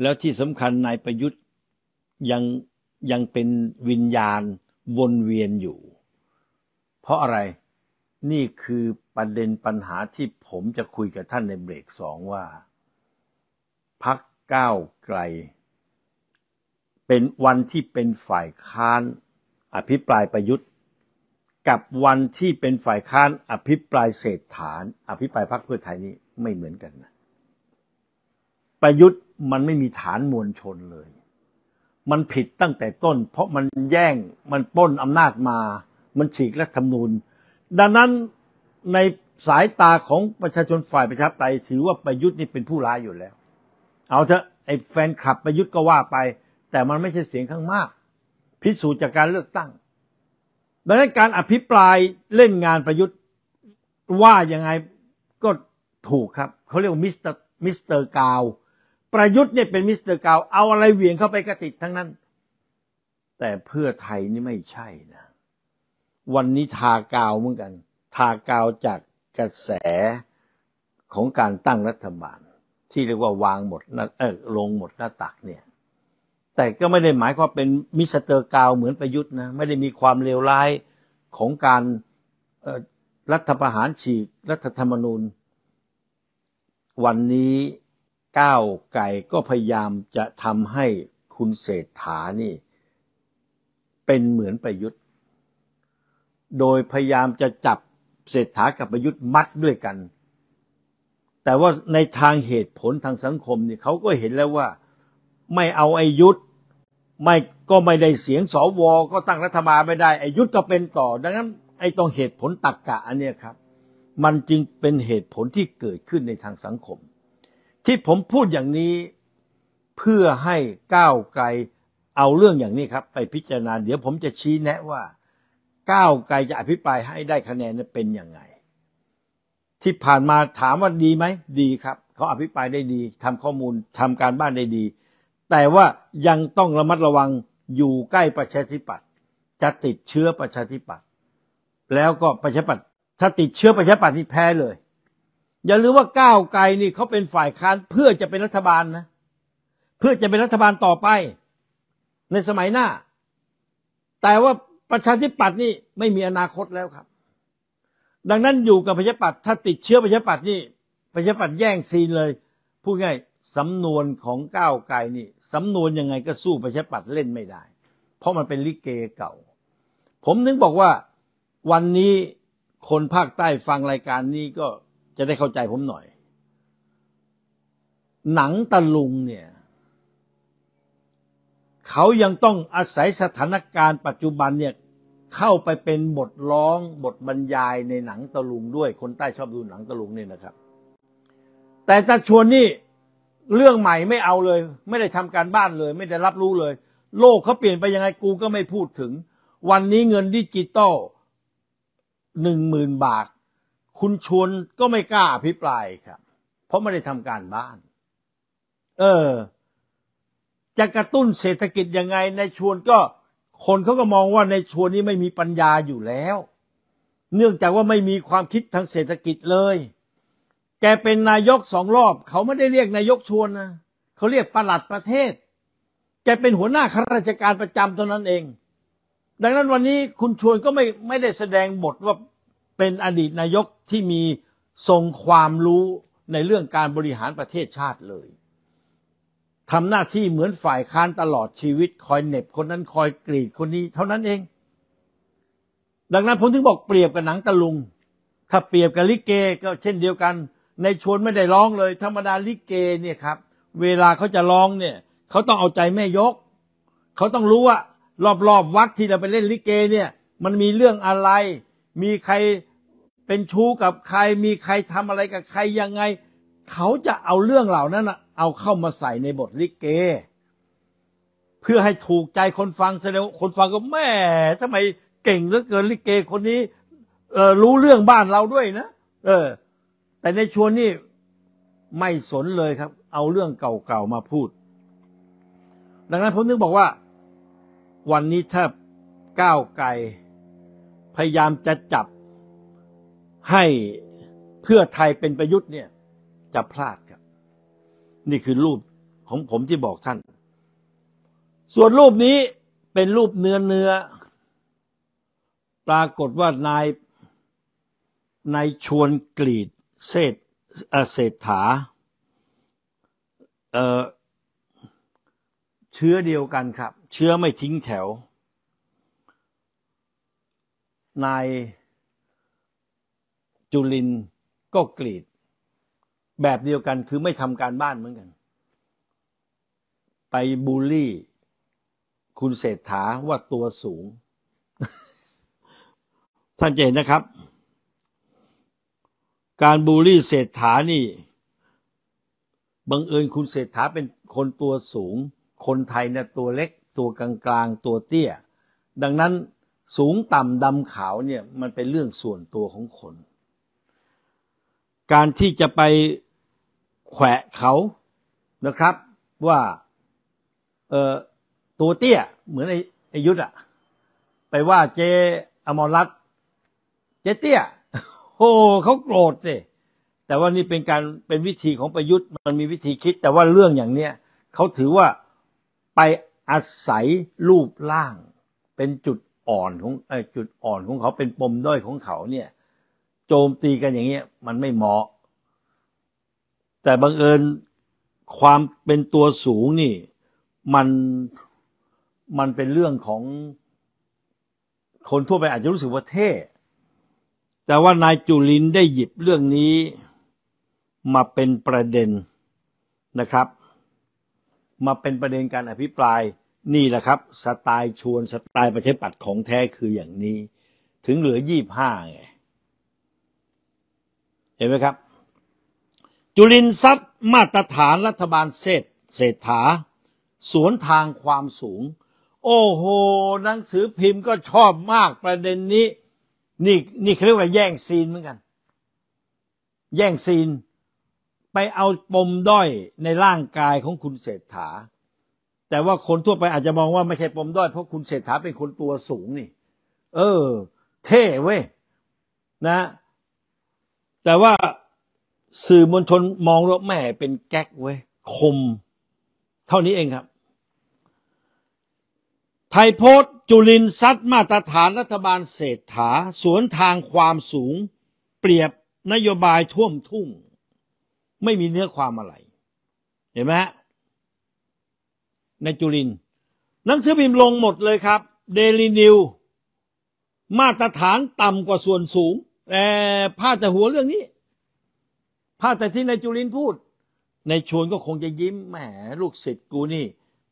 แล้วที่สำคัญนายประยุทธ์ยัง ยังเป็นวิญญาณวนเวียนอยู่ เพราะอะไร นี่คือประเด็นปัญหาที่ผมจะคุย กับ ท่านในเบรกสองว่า พักก้าวไกล เป็นวันที่เป็นฝ่ายค้านอภิปรายประยุทธ์กับวันที่เป็นฝ่ายค้าน อภิปรายเศรษฐานอภิปรายพรรคเพื่อไทยนี้ไม่เหมือนกันนะประยุทธ์มันไม่มีฐานมวลชนเลย มันผิดตั้งแต่ต้น เพราะมันแย่ง มันป้นอำนาจมา มันฉีกรัฐธรรมนูญดังนั้นในสายตาของประชาชนฝ่ายประชาธิปไตยถือว่าประยุทธ์นี่เป็นผู้ร้ายอยู่แล้ว เอาเถอะไอ้แฟนคลับประยุทธ์ก็ว่าไป แต่มันไม่ใช่เสียงข้างมากพิสูจน์จากการเลือกตั้ง ดังนั้นการอภิปรายเล่นงานประยุทธ์ว่ายังไงก็ถูกครับ เขาเรียกมิสเตอร์มิสเตอร์กาวประยุทธ์เนี่ยเป็นมิสเตอร์กาวเอาอะไรเหวี่ยงเข้าไปกระติดทั้งนั้น แต่เพื่อไทยนี่ไม่ใช่นะ วันนี้ทากาวเหมือนกัน ทากาวจากกระแสของการตั้งรัฐบาล ที่เรียกว่าวางหมดเออลงหมดหน้าตักเนี่ยแต่ก็ไม่ได้หมายความเป็นมิสเตอร์กาวเหมือนประยุทธ์นะไม่ได้มีความเลวร้ายของการรัฐประหารฉีก รัฐธรรมนูญ วันนี้ก้าวไก่ก็พยายามจะทำให้คุณเศรษฐานี่เป็นเหมือนประยุทธ์ โดยพยายามจะจับเศรษฐากับประยุทธ์มัดด้วยกัน แต่ว่าในทางเหตุผลทางสังคมนี่เขาก็เห็นแล้วว่าไม่เอาไอยุทธไม่ก็ไม่ได้เสียงสวก็ตั้งรัฐบาลไม่ได้ไอยุทธก็เป็นต่อ ดังนั้นไอ้ตรงเหตุผลตักกะอันเนี้ยครับ มันจึงเป็นเหตุผลที่เกิดขึ้นในทางสังคม ที่ผมพูดอย่างนี้เพื่อให้ก้าวไกลเอาเรื่องอย่างนี้ครับ ไปพิจารณาเดี๋ยวผมจะชี้แนะว่าก้าวไกลจะอภิปรายให้ได้คะแนนเป็นยังไง ที่ผ่านมาถามว่าดีไหมดีครับเขาอภิปรายได้ดีทำข้อมูลทำการบ้านได้ดีแต่ว่ายังต้องระมัดระวังอยู่ใกล้ประชาธิปัตย์จะติดเชื้อประชาธิปัตย์แล้วก็ประชาธิปัตย์ถ้าติดเชื้อประชาธิปัตย์นี่แพ้เลย อย่าลืมว่าก้าวไกลนี่เขาเป็นฝ่ายค้านเพื่อจะเป็นรัฐบาลนะ เพื่อจะเป็นรัฐบาลต่อไป ในสมัยหน้า แต่ว่าประชาธิปัตย์นี่ไม่มีอนาคตแล้วครับ ดังนั้นอยู่กับประชาธิปัตย์ถ้าติดเชื้อประชาธิปัตย์นี่ประชาธิปัตย์แย่งซีนเลยพูดง่ายสำนวนของก้าวไกลนี่สำนวนยังไงก็สู้ประชาปั์เล่นไม่ได้ เพราะมันเป็นลิเกเก่า ผมถึงบอกว่า วันนี้คนภาคใต้ฟังรายการนี้ก็จะได้เข้าใจผมหน่อย หนังตะลุงเนี่ยเขายังต้องอาศัยสถานการณ์ ปัจจุบันเนี่ยเข้าไปเป็นบทร้องบทบรรยายในหนังตะลุงด้วย คนใต้ชอบดูหนังตะลุงนี่นะครับ แต่ตาชวนนี่เรื่องใหม่ไม่เอาเลย ไม่ได้ทำการบ้านเลย ไม่ได้รับรู้เลย โลกเขาเปลี่ยนไปยังไงกูก็ไม่พูดถึง วันนี้เงินดิจิตอลหนึ่งหมื่นบาท คุณชวนก็ไม่กล้าพิปรายครับ เพราะไม่ได้ทำการบ้าน เออจะกระตุ้นเศรษฐกิจยังไงในชวนก็คนเขาก็มองว่าในชวนนี้ไม่มีปัญญาอยู่แล้ว เนื่องจากว่าไม่มีความคิดทางเศรษฐกิจเลยแกเป็นนายกสองรอบเขาไม่ได้เรียกนายกชวนนะ เขาเรียกประหลัดประเทศ แกเป็นหัวหน้าข้าราชการประจำเท่านั้นเอง ดังนั้นวันนี้คุณชวนก็ไม่ไม่ได้แสดงบทว่าเป็นอดีตนายกที่มีทรงความรู้ในเรื่องการบริหารประเทศชาติเลยทำหน้าที่เหมือนฝ่ายค้านตลอดชีวิต คอยเน็บคนนั้นคอยกรีดคนนี้ เท่านั้นเอง ดังนั้นผมถึงบอกเปรียบกับหนังตะลุง ถ้าเปรียบกับลิเก ก็เช่นเดียวกันในชวนไม่ได้ร้องเลย ธรรมดาลิเกเนี่ยครับ เวลาเขาจะร้องเนี่ย เขาต้องเอาใจแม่ยกเขาต้องรู้ว่า รอบๆวัดที่เราไปเล่นลิเกเนี่ย มันมีเรื่องอะไรมีใครเป็นชู้กับใคร มีใครทำอะไรกับใครยังไงเขาจะเอาเรื่องเหล่านั้นเอาเข้ามาใส่ในบทลิเก เพื่อให้ถูกใจคนฟังแสดงคนฟังก็แม่ทำไมเก่งเหลือเกินลิเกคนนี้เออรู้เรื่องบ้านเราด้วยนะเออแต่ในชวนนี่ไม่สนเลยครับ เอาเรื่องเก่าๆมาพูด ดังนั้นผมนึกบอกว่าวันนี้ถ้าก้าวไกล พยายามจะจับให้เพื่อไทยเป็นประยุทธ์เนี่ย จะพลาดครับ นี่คือรูปของผมที่บอกท่าน ส่วนรูปนี้เป็นรูปเนื้อเนื้อ ปรากฏว่านายนายชวนกรีดเศษเศษฐาเเชื้อเดียวกันครับ เชื้อไม่ทิ้งแถวนายจุลินก็กรีด แบบเดียวกัน คือไม่ทำการบ้านเหมือนกัน ไปบูลลี่ คุณเศรษฐาว่าตัวสูง ท่านเจนนะครับการบูลลี่เศรษฐานี่บังเอิญคุณเศรษฐาเป็นคนตัวสูงคนไทยเนี่ยตัวเล็กตัวกลางกลางตัวเตี้ย ดังนั้นสูงต่ำดำขาวเนี่ยมันเป็นเรื่องส่วนตัวของคน การที่จะไปแขวะเขานะครับว่าเออตัวเตี้ยเหมือนไอ้ยุทธอะไปว่าเจอมรรัตเจเตี้ยโอ้เขาโกรธสยแต่ว่านี่เป็นการเป็นวิธีของประยุทธ์ มันมีวิธีคิด แต่ว่าเรื่องอย่างเนี้ยเขาถือว่าไปอาศัยรูปร่างเป็นจุดอ่อนของจุดอ่อนของเขาเป็นปมด้อยของเขาเนี่ยโจมตีกันอย่างเงี้ยมันไม่เหมาะ แต่บังเอิญ ความเป็นตัวสูงนี่ มัน มันเป็นเรื่องของคนทั่วไปอาจจะรู้สึกว่าเท่แต่ว่านายจุลินได้หยิบเรื่องนี้มาเป็นประเด็นนะครับ มาเป็นประเด็นการอภิปรายนี่แหละครับ สไตล์ชวนสไตล์ประชาิปัด์ของแท้คืออย่างนี้ ถึงเหลือยี่ห้าไง เห็นไหมครับ จุลินทรัพย์มาตรฐานรัฐบาลเศษเศษฐาสวนทางความสูง โอ้โห หนังสือพิมพ์ก็ชอบมากประเด็นนี้นี่นี่เขาเรียกว่าแย่งซีนเหมือนกัน แย่งซีนไปเอาปมด้อยในร่างกายของคุณเศรษฐา แต่ว่าคนทั่วไปอาจจะมองว่าไม่ใช่ปมด้อยเพราะคุณเศรษฐาเป็นคนตัวสูงนี่ เออ เท่เว้ยนะ แต่ว่าสื่อมวลชนมองว่าแม่เป็นแก๊กเว้ย คม เท่านี้เองครับไทยโพสจุลินซัดมาตรฐานรัฐบาลเศรษฐา สวนทางความสูง เปรียบนโยบายท่วมทุ่ง ไม่มีเนื้อความอะไร เห็นไหมในจุลินหนังสือพิมพ์ลงหมดเลยครับ เดลินิว มาตรฐานต่ำกว่าส่วนสูงแต่พาดแต่หัวเรื่องนี้พาดแต่ที่นายจุลินพูด ในชวนก็คงจะยิ้มแหมลูกศิษย์กูนี่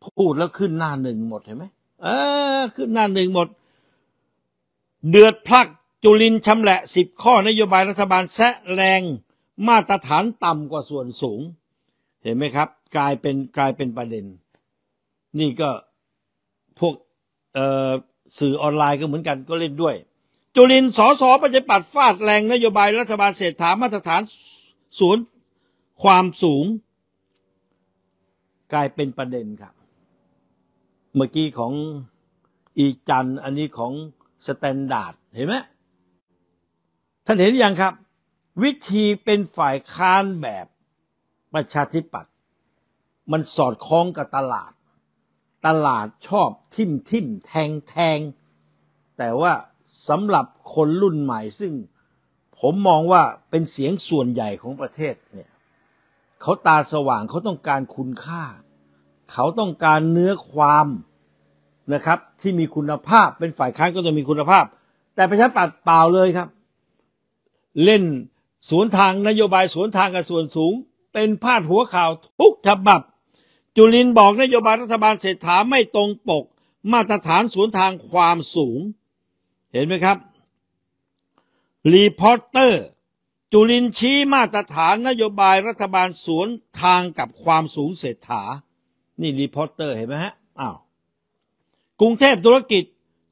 พูดแล้วขึ้นหน้าหนึ่งหมดเห็นไหมเออขึ้นหน้าหนึ่งหมด เดือดพลักจุลินชำแหละสิบข้อนโยบายรัฐบาลแซะแรงมาตรฐานต่ำกว่าส่วนสูง เห็นไหมครับ กลายเป็นกลายเป็นประเด็น นี่ก็พวกสื่อออนไลน์ก็เหมือนกัน ก็เล่นด้วย จุลินสอสอประชาปัดฟาดแรง นโยบายรัฐบาลเศรษฐามาตรฐานสูนความสูงกลายเป็นประเด็นครับเมื่อกี้ของอีจันอันนี้ของสแตนดาร์ดเห็นไหมท่านเห็นยังครับ วิธีเป็นฝ่ายค้านแบบประชาธิปัตย์มันสอดคล้องกับตลาด ตลาดชอบทิมทิมแทงแทง แต่ว่าสำหรับคนรุ่นใหม่ ซึ่งผมมองว่าเป็นเสียงส่วนใหญ่ของประเทศเนี่ยเขาตาสว่างเขาต้องการคุณค่า เขาต้องการเนื้อความนะครับ ที่มีคุณภาพเป็นฝ่ายค้านก็จะมีคุณภาพ แต่ประชาธิปัตย์เปล่าเลยครับ เล่นสวนทางนโยบายสวนทางกับส่วนสูง เป็นพาดหัวข่าวทุกฉบับ จุลินบอกนโยบายรัฐบาลเศรษฐาไม่ตรงปก มาตรฐานสวนทางความสูง เห็นไหมครับ รีพอร์เตอร์ จุลินชี้มาตรฐานนโยบายรัฐบาลสวนทางกับความสูงเศรษฐา นี่รีพอร์เตอร์เห็นไหมฮะอ้าวกรุงเทพธุรกิจ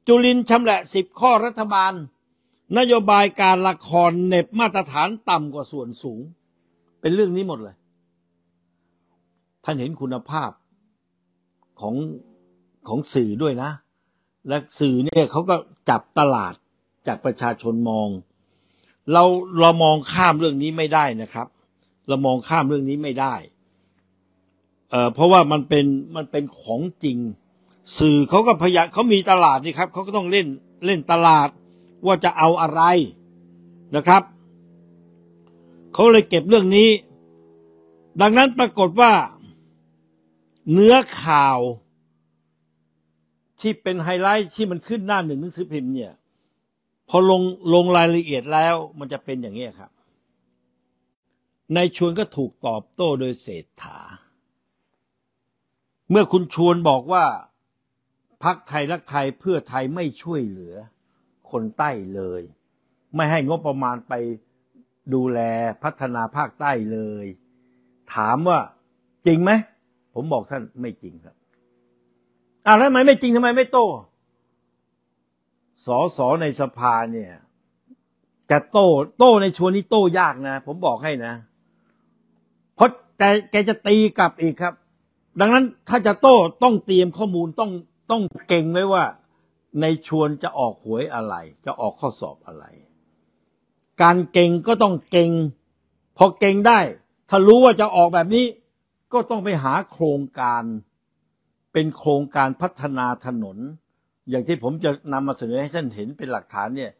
จุลินชำละสิบข้อรัฐบาล นโยบายการละครเน็บมาตรฐานต่ำกว่าส่วนสูงเป็นเรื่องนี้หมดเลย ท่านเห็นคุณภาพของของสื่อด้วยนะ และสื่อเนี่ยเขาก็จับตลาดจากประชาชนมองเราเรามองข้ามเรื่องนี้ไม่ได้นะครับ เรามองข้ามเรื่องนี้ไม่ได้เอ่อเพราะว่ามันเป็นมันเป็นของจริงสื่อเขาก็พยายามเขามีตลาดนี่ครับเขาก็ต้อง เล่น เล่นตลาดว่าจะเอาอะไรนะครับ เขาเลยเก็บเรื่องนี้ ดังนั้นปรากฏว่าเนื้อข่าวที่เป็นไฮไลท์ที่มันขึ้นหน้าหนึ่งหนังสือพิมพ์เนี่ย พอลง ลงรายละเอียดแล้วมันจะเป็นอย่างนี้ครับนายชวนก็ถูกตอบโต้โดยเศรษฐา เมื่อคุณชวนบอกว่าพักไทยรักไทยเพื่อไทยไม่ช่วยเหลือ คนใต้เลย ไม่ให้งบประมาณไปดูแลพัฒนาภาคใต้เลย ถามว่า จริงไหมผมบอกท่านไม่จริงครับอ้าวแล้วทำไมไม่จริงทำไม ไม่โต้สอสอในสภา เนี่ย จะโต้ โต้ในชวนนี้โต้ยากนะ ผมบอกให้นะเพราะแต่แกจะตีกลับอีกครับ ดังนั้น ถ้าจะโต้ต้องเตรียมข้อมูลต้องต้องเก่งไว้ว่าในชวนจะออกหวยอะไรจะออกข้อสอบอะไร การเก่งก็ต้องเก่ง พอเก่งได้ ถ้ารู้ว่าจะออกแบบนี้ก็ต้องไปหาโครงการเป็นโครงการพัฒนาถนน อย่างที่ผมจะนำมาเสนอให้ท่านเห็นเป็นหลักฐานเนี่ย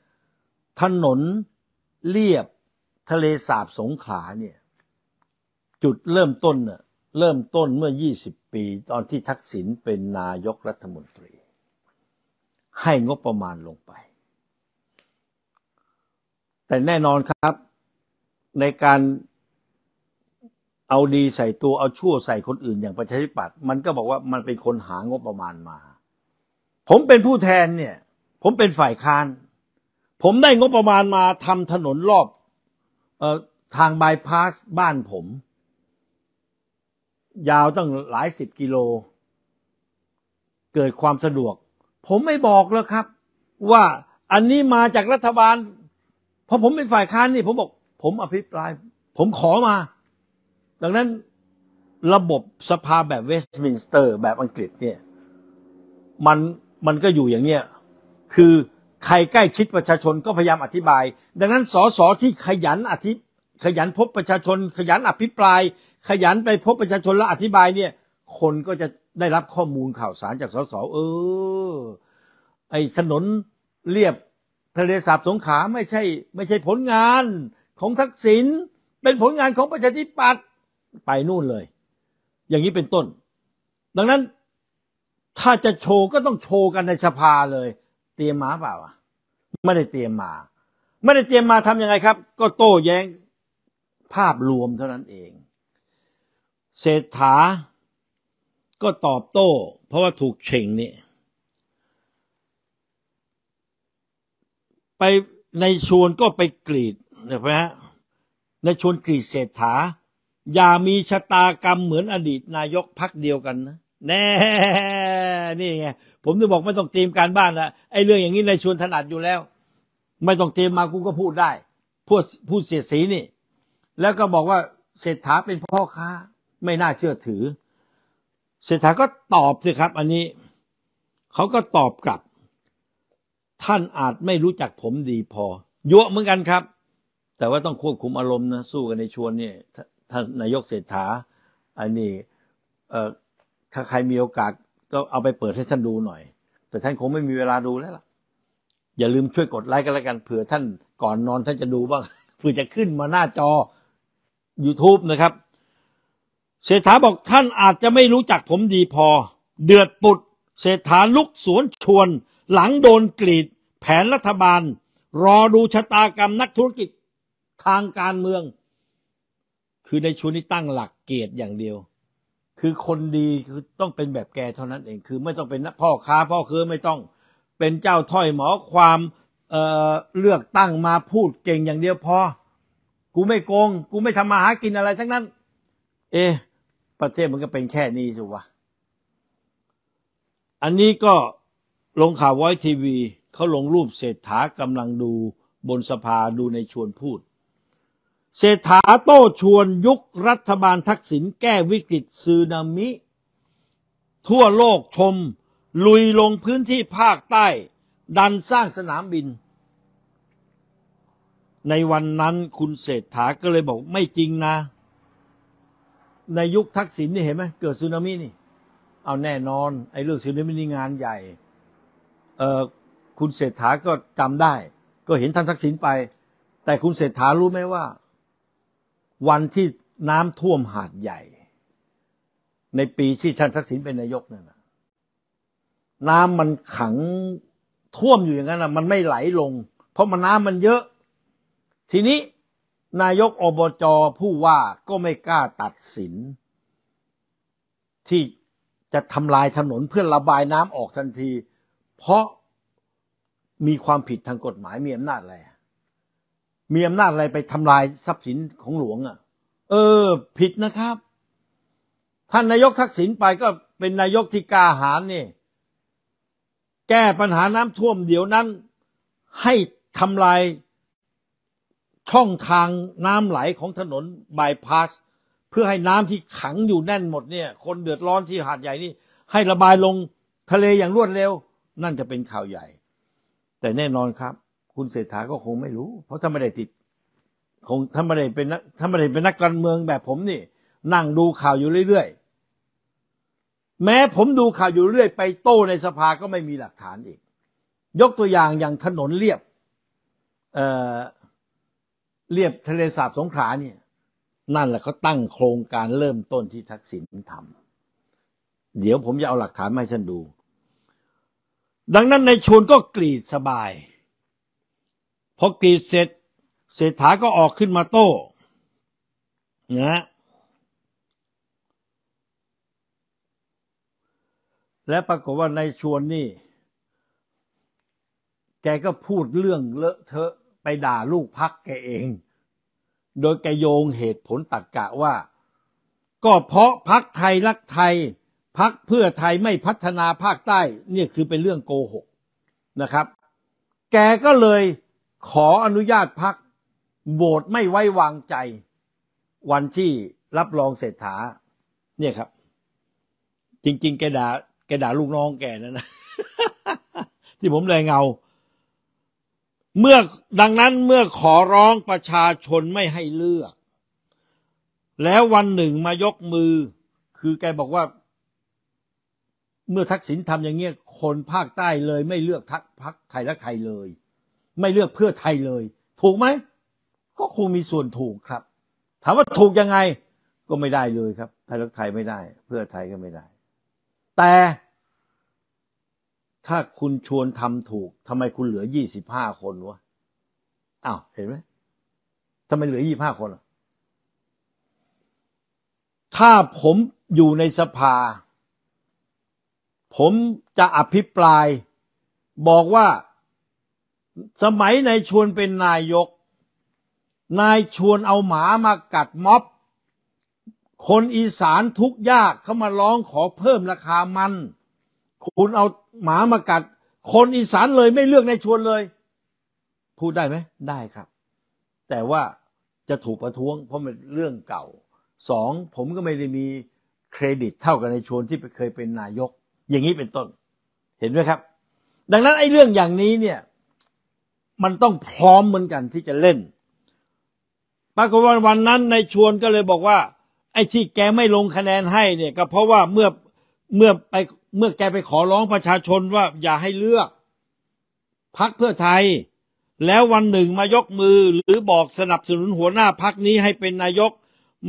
ถนนเรียบทะเลสาบสงขลาเนี่ยจุดเริ่มต้นเริ่มต้นเมื่อ 20ีตอนที่ทักษิณเป็นนายกรัฐมนตรี ให้งบประมาณลงไป แต่แน่นอนครับในการเอาดีใส่ตัวเอาชั่วใส่คนอื่นอย่างประชาธิปัตย์มันก็บอกว่ามันเป็นคนหางบประมาณมา ผมเป็นผู้แทนเนี่ยผมเป็นฝ่ายค้าน ผมได้งบประมาณมาทำถนนรอบออทางบายพาสบ้านผมยาวตั้งหลายสิบกิโล เกิดความสะดวก ผมไม่บอกแล้วครับ ว่าอันนี้มาจากรัฐบาล เพราะผมเป็นฝ่ายค้านนี่ผมบอกผมอภิปราย ผมขอมา ดังนั้นระบบสภาแบบเวสต์มินสเตอร์แบบอังกฤษเนี่ยมันมันก็อยู่อย่างเนี้ยคือใครใกล้ชิดประชาชนก็พยายามอธิบาย ดังนั้น สสที่ขยันอธิขยันพบประชาชนขยันอภิปรายขยันไปพบประชาชนและอธิบายเนี่ย คนก็จะได้รับข้อมูลข่าวสารจากสส เออ ไอถนนเรียบทะเลสาบสงขาไม่ใช่ไม่ใช่ผลงานของทักษิณ เป็นผลงานของประชาธิปัตย์ไปนู่นเลย อย่างนี้เป็นต้น ดังนั้นถ้าจะโชว์ก็ต้องโชว์กันในสภาเลย เตรียมมาเปล่าอ่ะไม่ได้เตรียมมา ไม่ได้เตรียมมาทำยังไงครับ ก็โต้แย้งภาพรวมเท่านั้นเองเศรษฐา ก็ตอบโต้ เพราะว่าถูกเฉ่งนี่ ไปในชวนก็ไปกรีดนะฮะในชวนกรีดเศรษฐา อย่ามีชะตากรรมเหมือนอดีตนายกพักเดียวกันนะแน่นี่ไงผมจะบอกไม่ต้องเตรียมการบ้านนะไอ้เรื่องอย่างนี้ในชวนถนัดอยู่แล้ว ไม่ต้องเตรียมมากูก็พูดได้ พูดพูดเสียสีนี่แล้วก็บอกว่าเศรษฐาเป็นพ่อค้าไม่น่าเชื่อถือ เศรษฐา ก็ตอบสิครับ อันนี้ เขาก็ตอบกลับ ท่านอาจไม่รู้จักผมดีพอยั่วเหมือนกันครับ แต่ว่าต้องควบคุมอารมณ์นะ สู้กันในชวนเนี่ยท่านนายกเศรษฐา อันนี้เอ่อถ้าใครมีโอกาส ก็เอาไปเปิดให้ท่านดูหน่อย แต่ท่านคงไม่มีเวลาดูแล้วล่ะ อย่าลืมช่วยกดไลค์กันแล้วกัน เผื่อท่านก่อนนอนท่านจะดูบ้างเผื่อจะขึ้นมาหน้าจอ YouTube นะครับเศรษฐาบอกท่านอาจจะไม่รู้จักผมดีพอเดือดปุดเศรษฐาลุกสวนชวนหลังโดนกรีดแผนรัฐบาล รอดูชะตากรรมนักธุรกิจทางการเมือง คือในชุนนี้ตั้งหลักเกียรติอย่างเดียว คือคนดีคือต้องเป็นแบบแกเท่านั้นเองคือไม่ต้องเป็นพ่อค้าพ่อคือไม่ต้องเป็นเจ้าถ้อยหมอความเเลือกตั้งมาพูดเก่งอย่างเดียวพอ กูไม่โกงกูไม่ทำมาหากินอะไรทั้งนั้น เอ๊ประเทศมันก็เป็นแค่นี้สิวะ อันนี้ก็ลงข่าวไว้ทีวี เขาลงรูปเศรษฐากำลังดูบนสภาดูในชวนพูด เศรษฐาโต้ชวนยุครัฐบาลทักษิณแก้วิกฤตซูนามิ ทั่วโลกชม ลุยลงพื้นที่ภาคใต้ดันสร้างสนามบิน ในวันนั้นคุณเศรษฐาก็เลยบอกไม่จริงนะในยุคทักษิณนี่เห็นไหมเกิดสึนามินี่ เอาแน่นอน ไอ้เรื่องสึนามินี่งานใหญ่ เออคุณเศรษฐาก็จำได้ ก็เห็นท่านทักษิณไป แต่คุณเศรษฐารู้ไหมว่า วันที่น้ำท่วมหาดใหญ่ในปีที่ท่านทักษิณเป็นนายกนั่นนะน้ำมันขังท่วมอยู่อย่างนั้นนะมันไม่ไหลลงเพราะมันน้ำมันเยอะ ทีนี้นายก อบจผู้ว่าก็ไม่กล้าตัดสิน ที่จะทำลายถนนเพื่อระบายน้ำออกทันที เพราะมีความผิดทางกฎหมายมีอำนาจอะไร มีอำนาจอะไรไปทำลายทรัพย์สินของหลวงอะ่ะ เออผิดนะครับ ท่านนายกทักษิณไปก็เป็นนายกที่กล้าหาญนี่ แก้ปัญหาน้ำท่วมเดี๋ยวนั้นให้ทำลายช่องทางน้ำไหลของถนนบายพาส เพื่อให้น้ำที่ขังอยู่แน่นหมดเนี่ย คนเดือดร้อนที่หาดใหญ่นี่ ให้ระบายลงทะเลอย่างรวดเร็ว นั่นจะเป็นข่าวใหญ่ แต่แน่นอนครับ คุณเศรษฐาก็คงไม่รู้ เพราะถ้าไม่ได้ติด คงถ้าไม่ได้เป็นถ้าไม่ได้เป็นนักการเมืองแบบผมนี่ นั่งดูข่าวอยู่เรื่อย ๆ แม้ผมดูข่าวอยู่เรื่อย ไปโต้ในสภาก็ไม่มีหลักฐานอีก ยกตัวอย่างอย่างถนนเรียบเอ่อเรียบทะเลสาบสงขลาเนี่ยนั่นแหละเขาตั้งโครงการเริ่มต้นที่ทักษิณทำเดี๋ยวผมจะเอาหลักฐานมาให้ท่านดู ดังนั้นในชวนก็กรีดสบายพอกรีดเสร็จเศรษฐาก็ออกขึ้นมาโต้นะและปรากฏว่าในชวนนี่แกก็พูดเรื่องเลอะเทอะไปด่าลูกพักแกเอง โดยแกโยงเหตุผลตักกะว่า ก็เพราะพักไทยรักไทย พักเพื่อไทยไม่พัฒนาภาคใต้ เนี่ยคือเป็นเรื่องโกหกนะครับ แกก็เลยขออนุญาตพักโหวตไม่ไว้วางใจ วันที่รับรองเศรษฐาเนี่ยครับ จริงๆ แกด่าแกด่าลูกน้องแกนั่นนะที่ผมเลยเงาเมื่อดังนั้นเมื่อขอร้องประชาชนไม่ให้เลือก แล้ววันหนึ่งมายกมือ คือแกบอกว่า เมื่อทักษิณทำอย่างเงี้ยคนภาคใต้เลย ไม่เลือกทักพักไทยและใครเลย ไม่เลือกเพื่อไทยเลย ถูกไหมก็คงมีส่วนถูกครับ ถามว่าถูกยังไงก็ไม่ได้เลยครับไทยและไทยไม่ได้ เพื่อไทยก็ไม่ได้ แต่ถ้าคุณชวนทำถูกทำไมคุณเหลือยี่สิบห้าคนวะอ้าว เห็นไหม ทำไมเหลือยี่ห้าคนถ้าผมอยู่ในสภา ผมจะอภิปราย บอกว่า สมัยนายชวนเป็นนายก นายชวนเอาหมามากัดม็อบ คนอีสานทุกยากเขามาร้องขอเพิ่มราคามันคุณเอาหมามากัด คนอีสานเลยไม่เลือกในชวนเลย พูดได้ไหมได้ครับ แต่ว่าจะถูกประท้วง เพราะมันเรื่องเก่าสองผมก็ไม่ได้มีเครดิตเท่ากันในชวน ที่เคยเป็นนายก อย่างนี้เป็นต้นเห็นไหมครับ ดังนั้นไอ้เรื่องอย่างนี้เนี่ยมันต้องพร้อมเหมือนกันที่จะเล่นปรากฏว่าวันนั้น ในชวนก็เลยบอกว่า ไอ้ที่แกไม่ลงคะแนนให้เนี่ยก็เพราะว่าเมื่อเมื่อไปเมื่อแกไปขอร้องประชาชนว่าอย่าให้เลือกพักเพื่อไทย แล้ววันหนึ่งมายกมือหรือบอกสนับสนุนหัวหน้าพักนี้ให้เป็นนายก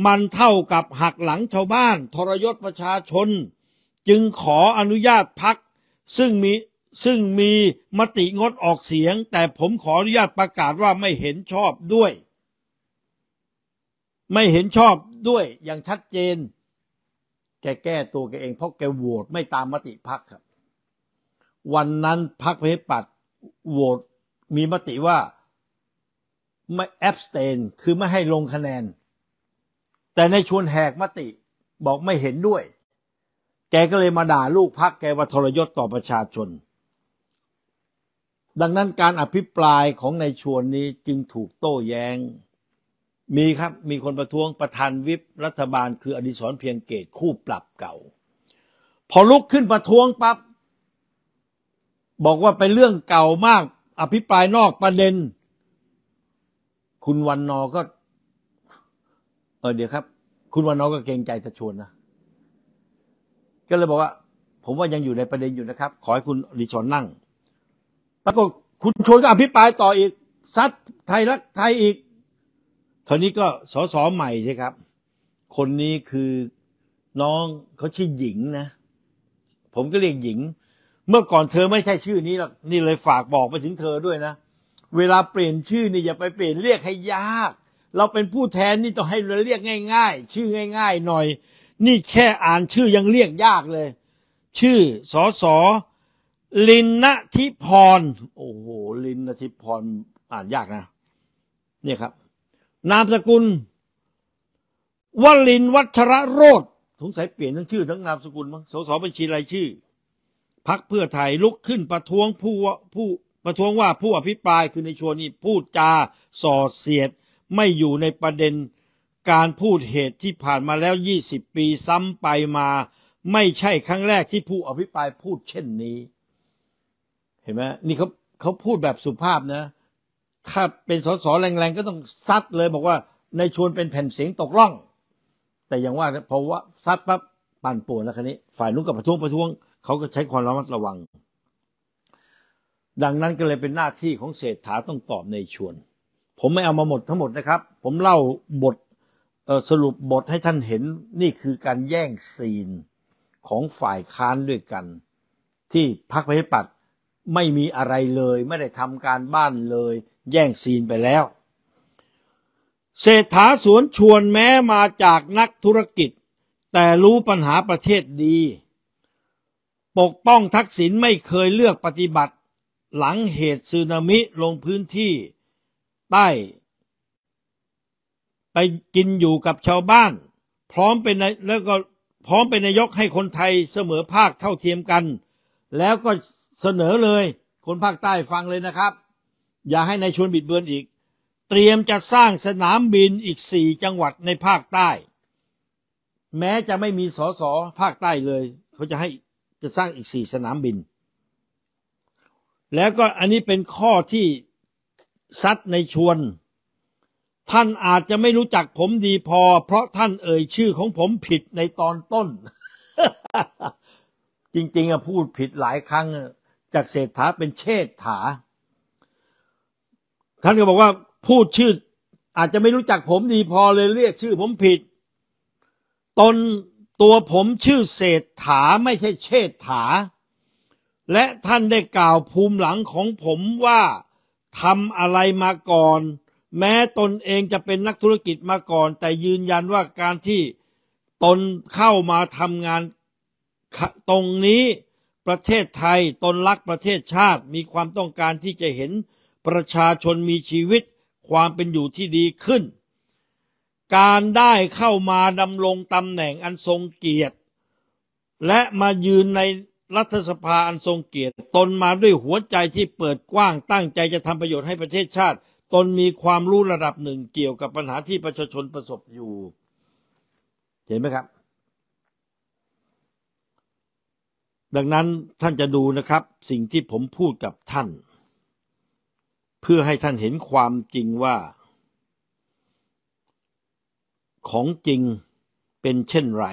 มันเท่ากับหักหลังชาวบ้านทรยศประชาชน จึงขออนุญาตพักซึ่งมีซึ่งมีมติงดออกเสียง แต่ผมขออนุญาตประกาศว่าไม่เห็นชอบด้วย ไม่เห็นชอบด้วยอย่างชัดเจนแกแก้ตัว แกเองเพราะ แกโหวตไม่ตามมติพักครับ วันนั้นพักเพปัดโหวตมีมติว่าไม่แอบสเตนคือไม่ให้ลงคะแนน แต่ในชวนแหกมติบอกไม่เห็นด้วย แกก็เลยมา ด่า ลูกพัก แกว่าทรยศต่อประชาชน ดังนั้นการอภิปรายของในชวนนี้จึงถูกโต้แยง้งมีครับมีคนประท้วงประธานวิปรัฐบาลคืออดิศรเพียงเกตคู่ปรับเก่า พอลุกขึ้นประท้วงปับ๊บบอกว่าเป็นเรื่องเก่ามากอภิปรายนอกประเด็น คุณวันนอก็ เออเดี๋ยวครับ คุณวันนอก็เกรงใจตะชวนนะก็เลยบอกว่า ผมว่ายังอยู่ในประเด็นอยู่นะครับ ขอให้คุณอดิศรนั่งปรากฏคุณชวนก็อภิปรายต่ออีกซัดไทยรักไทยอีกคราวนี้ก็สสใหม่ใช่ครับ คนนี้คือน้องเขาชื่อหญิงนะ ผมก็เรียกหญิงเมื่อก่อนเธอไม่ใช่ชื่อนี้หรอกนี่เลยฝากบอกไปถึงเธอด้วยนะ เวลาเปลี่ยนชื่อนี่อย่าไปเปลี่ยนเรียกให้ยาก เราเป็นผู้แทนนี่ต้องให้เราเรียกง่าย ๆ ชื่อง่ายๆหน่อยนี่แค่อ่านชื่อยังเรียกยากเลย ชื่อสอสอลินณทิพรโอ้โหลินณทิพรอ่านยากนะเนี่ยครับนามสกุล วลินวัชระโรธสงสัยเปลี่ยนทั้งชื่อทั้งนามสกุลมั้งสสบัญชีรายชื่อ พักเพื่อไทยลุกขึ้นประท้วงผู้ผู้ประท้วงว่าผู้อภิปรายคือในชวนนี้ พูดจาส่อเสียด ไม่อยู่ในประเด็นการพูดเหตุที่ผ่านมาแล้ว20ปีซ้ำไปมา ไม่ใช่ครั้งแรกที่ผู้อภิปรายพูดเช่นนี้ เห็นไหมนี่เขาเขาพูดแบบสุภาพนะถ้าเป็นสสแรงๆ ก็ต้องซัดเลยบอกว่าในชวนเป็นแผ่นเสียงตกล่อง แต่อย่างว่าเพราะว่าซัดปั๊บปั่นป่วนแล้วคันนี้ ฝ่ายนู้นกับประท้วงประท้วงเขาก็ใช้ความระมัดระวัง ดังนั้นก็เลยเป็นหน้าที่ของเศรษฐาต้องตอบในชวน ผมไม่เอามาหมดทั้งหมดนะครับ ผมเล่าบทสรุปบทให้ท่านเห็นนี่คือการแย่งซีนของฝ่ายค้านด้วยกัน ที่พรรคประชาธิปัตย์ไม่มีอะไรเลย ไม่ได้ทำการบ้านเลยแย่งซีนไปแล้ว เศรษฐาสวนชวนแม้มาจากนักธุรกิจ แต่รู้ปัญหาประเทศดี ปกป้องทักษิณไม่เคยเลือกปฏิบัติหลังเหตุสึนามิลงพื้นที่ใต้ ไปกินอยู่กับชาวบ้าน พร้อมเป็นแล้วก็พร้อมเป็นนายกให้คนไทยเสมอภาคเท่าเทียมกัน แล้วก็เสนอเลยคนภาคใต้ฟังเลยนะครับอย่าให้ในายชวนบิดเบือนอีก เตรียมจะสร้างสนามบินอีกสี่จังหวัดในภาคใต้ แม้จะไม่มีสอสอภาคใต้เลย เขาจะให้จะสร้างอีกสี่สนามบิน แล้วก็อันนี้เป็นข้อที่ซัดในชวน ท่านอาจจะไม่รู้จักผมดีพอ เพราะท่านเอ่ยชื่อของผมผิดในตอนต้น จริงๆอะพูดผิดหลายครั้ง จากเศรษฐาเป็นเชษฐาท่านก็บอกว่าพูดชื่อ อาจจะไม่รู้จักผมดีพอเลยเรียกชื่อผมผิด ตนตัวผมชื่อเศรษฐา ไม่ใช่เชษฐา และท่านได้กล่าวภูมิหลังของผมว่าทำอะไรมาก่อน แม้ตนเองจะเป็นนักธุรกิจมาก่อน แต่ยืนยันว่าการที่ตนเข้ามาทำงาน ตรงนี้ประเทศไทยตนรักประเทศชาติมีความต้องการที่จะเห็นประชาชนมีชีวิตความเป็นอยู่ที่ดีขึ้น การได้เข้ามาดำรงตำแหน่งอันทรงเกียรติ และมายืนในรัฐสภาอันทรงเกียรติ ตนมาด้วยหัวใจที่เปิดกว้างตั้งใจจะทำประโยชน์ให้ประเทศชาติ ตนมีความรู้ระดับหนึ่งเกี่ยวกับปัญหาที่ประชาชนประสบอยู่ เห็นไหมครับ ดังนั้นท่านจะดูนะครับสิ่งที่ผมพูดกับท่านเพื่อให้ท่านเห็นความจริงว่าของจริงเป็นเช่นไร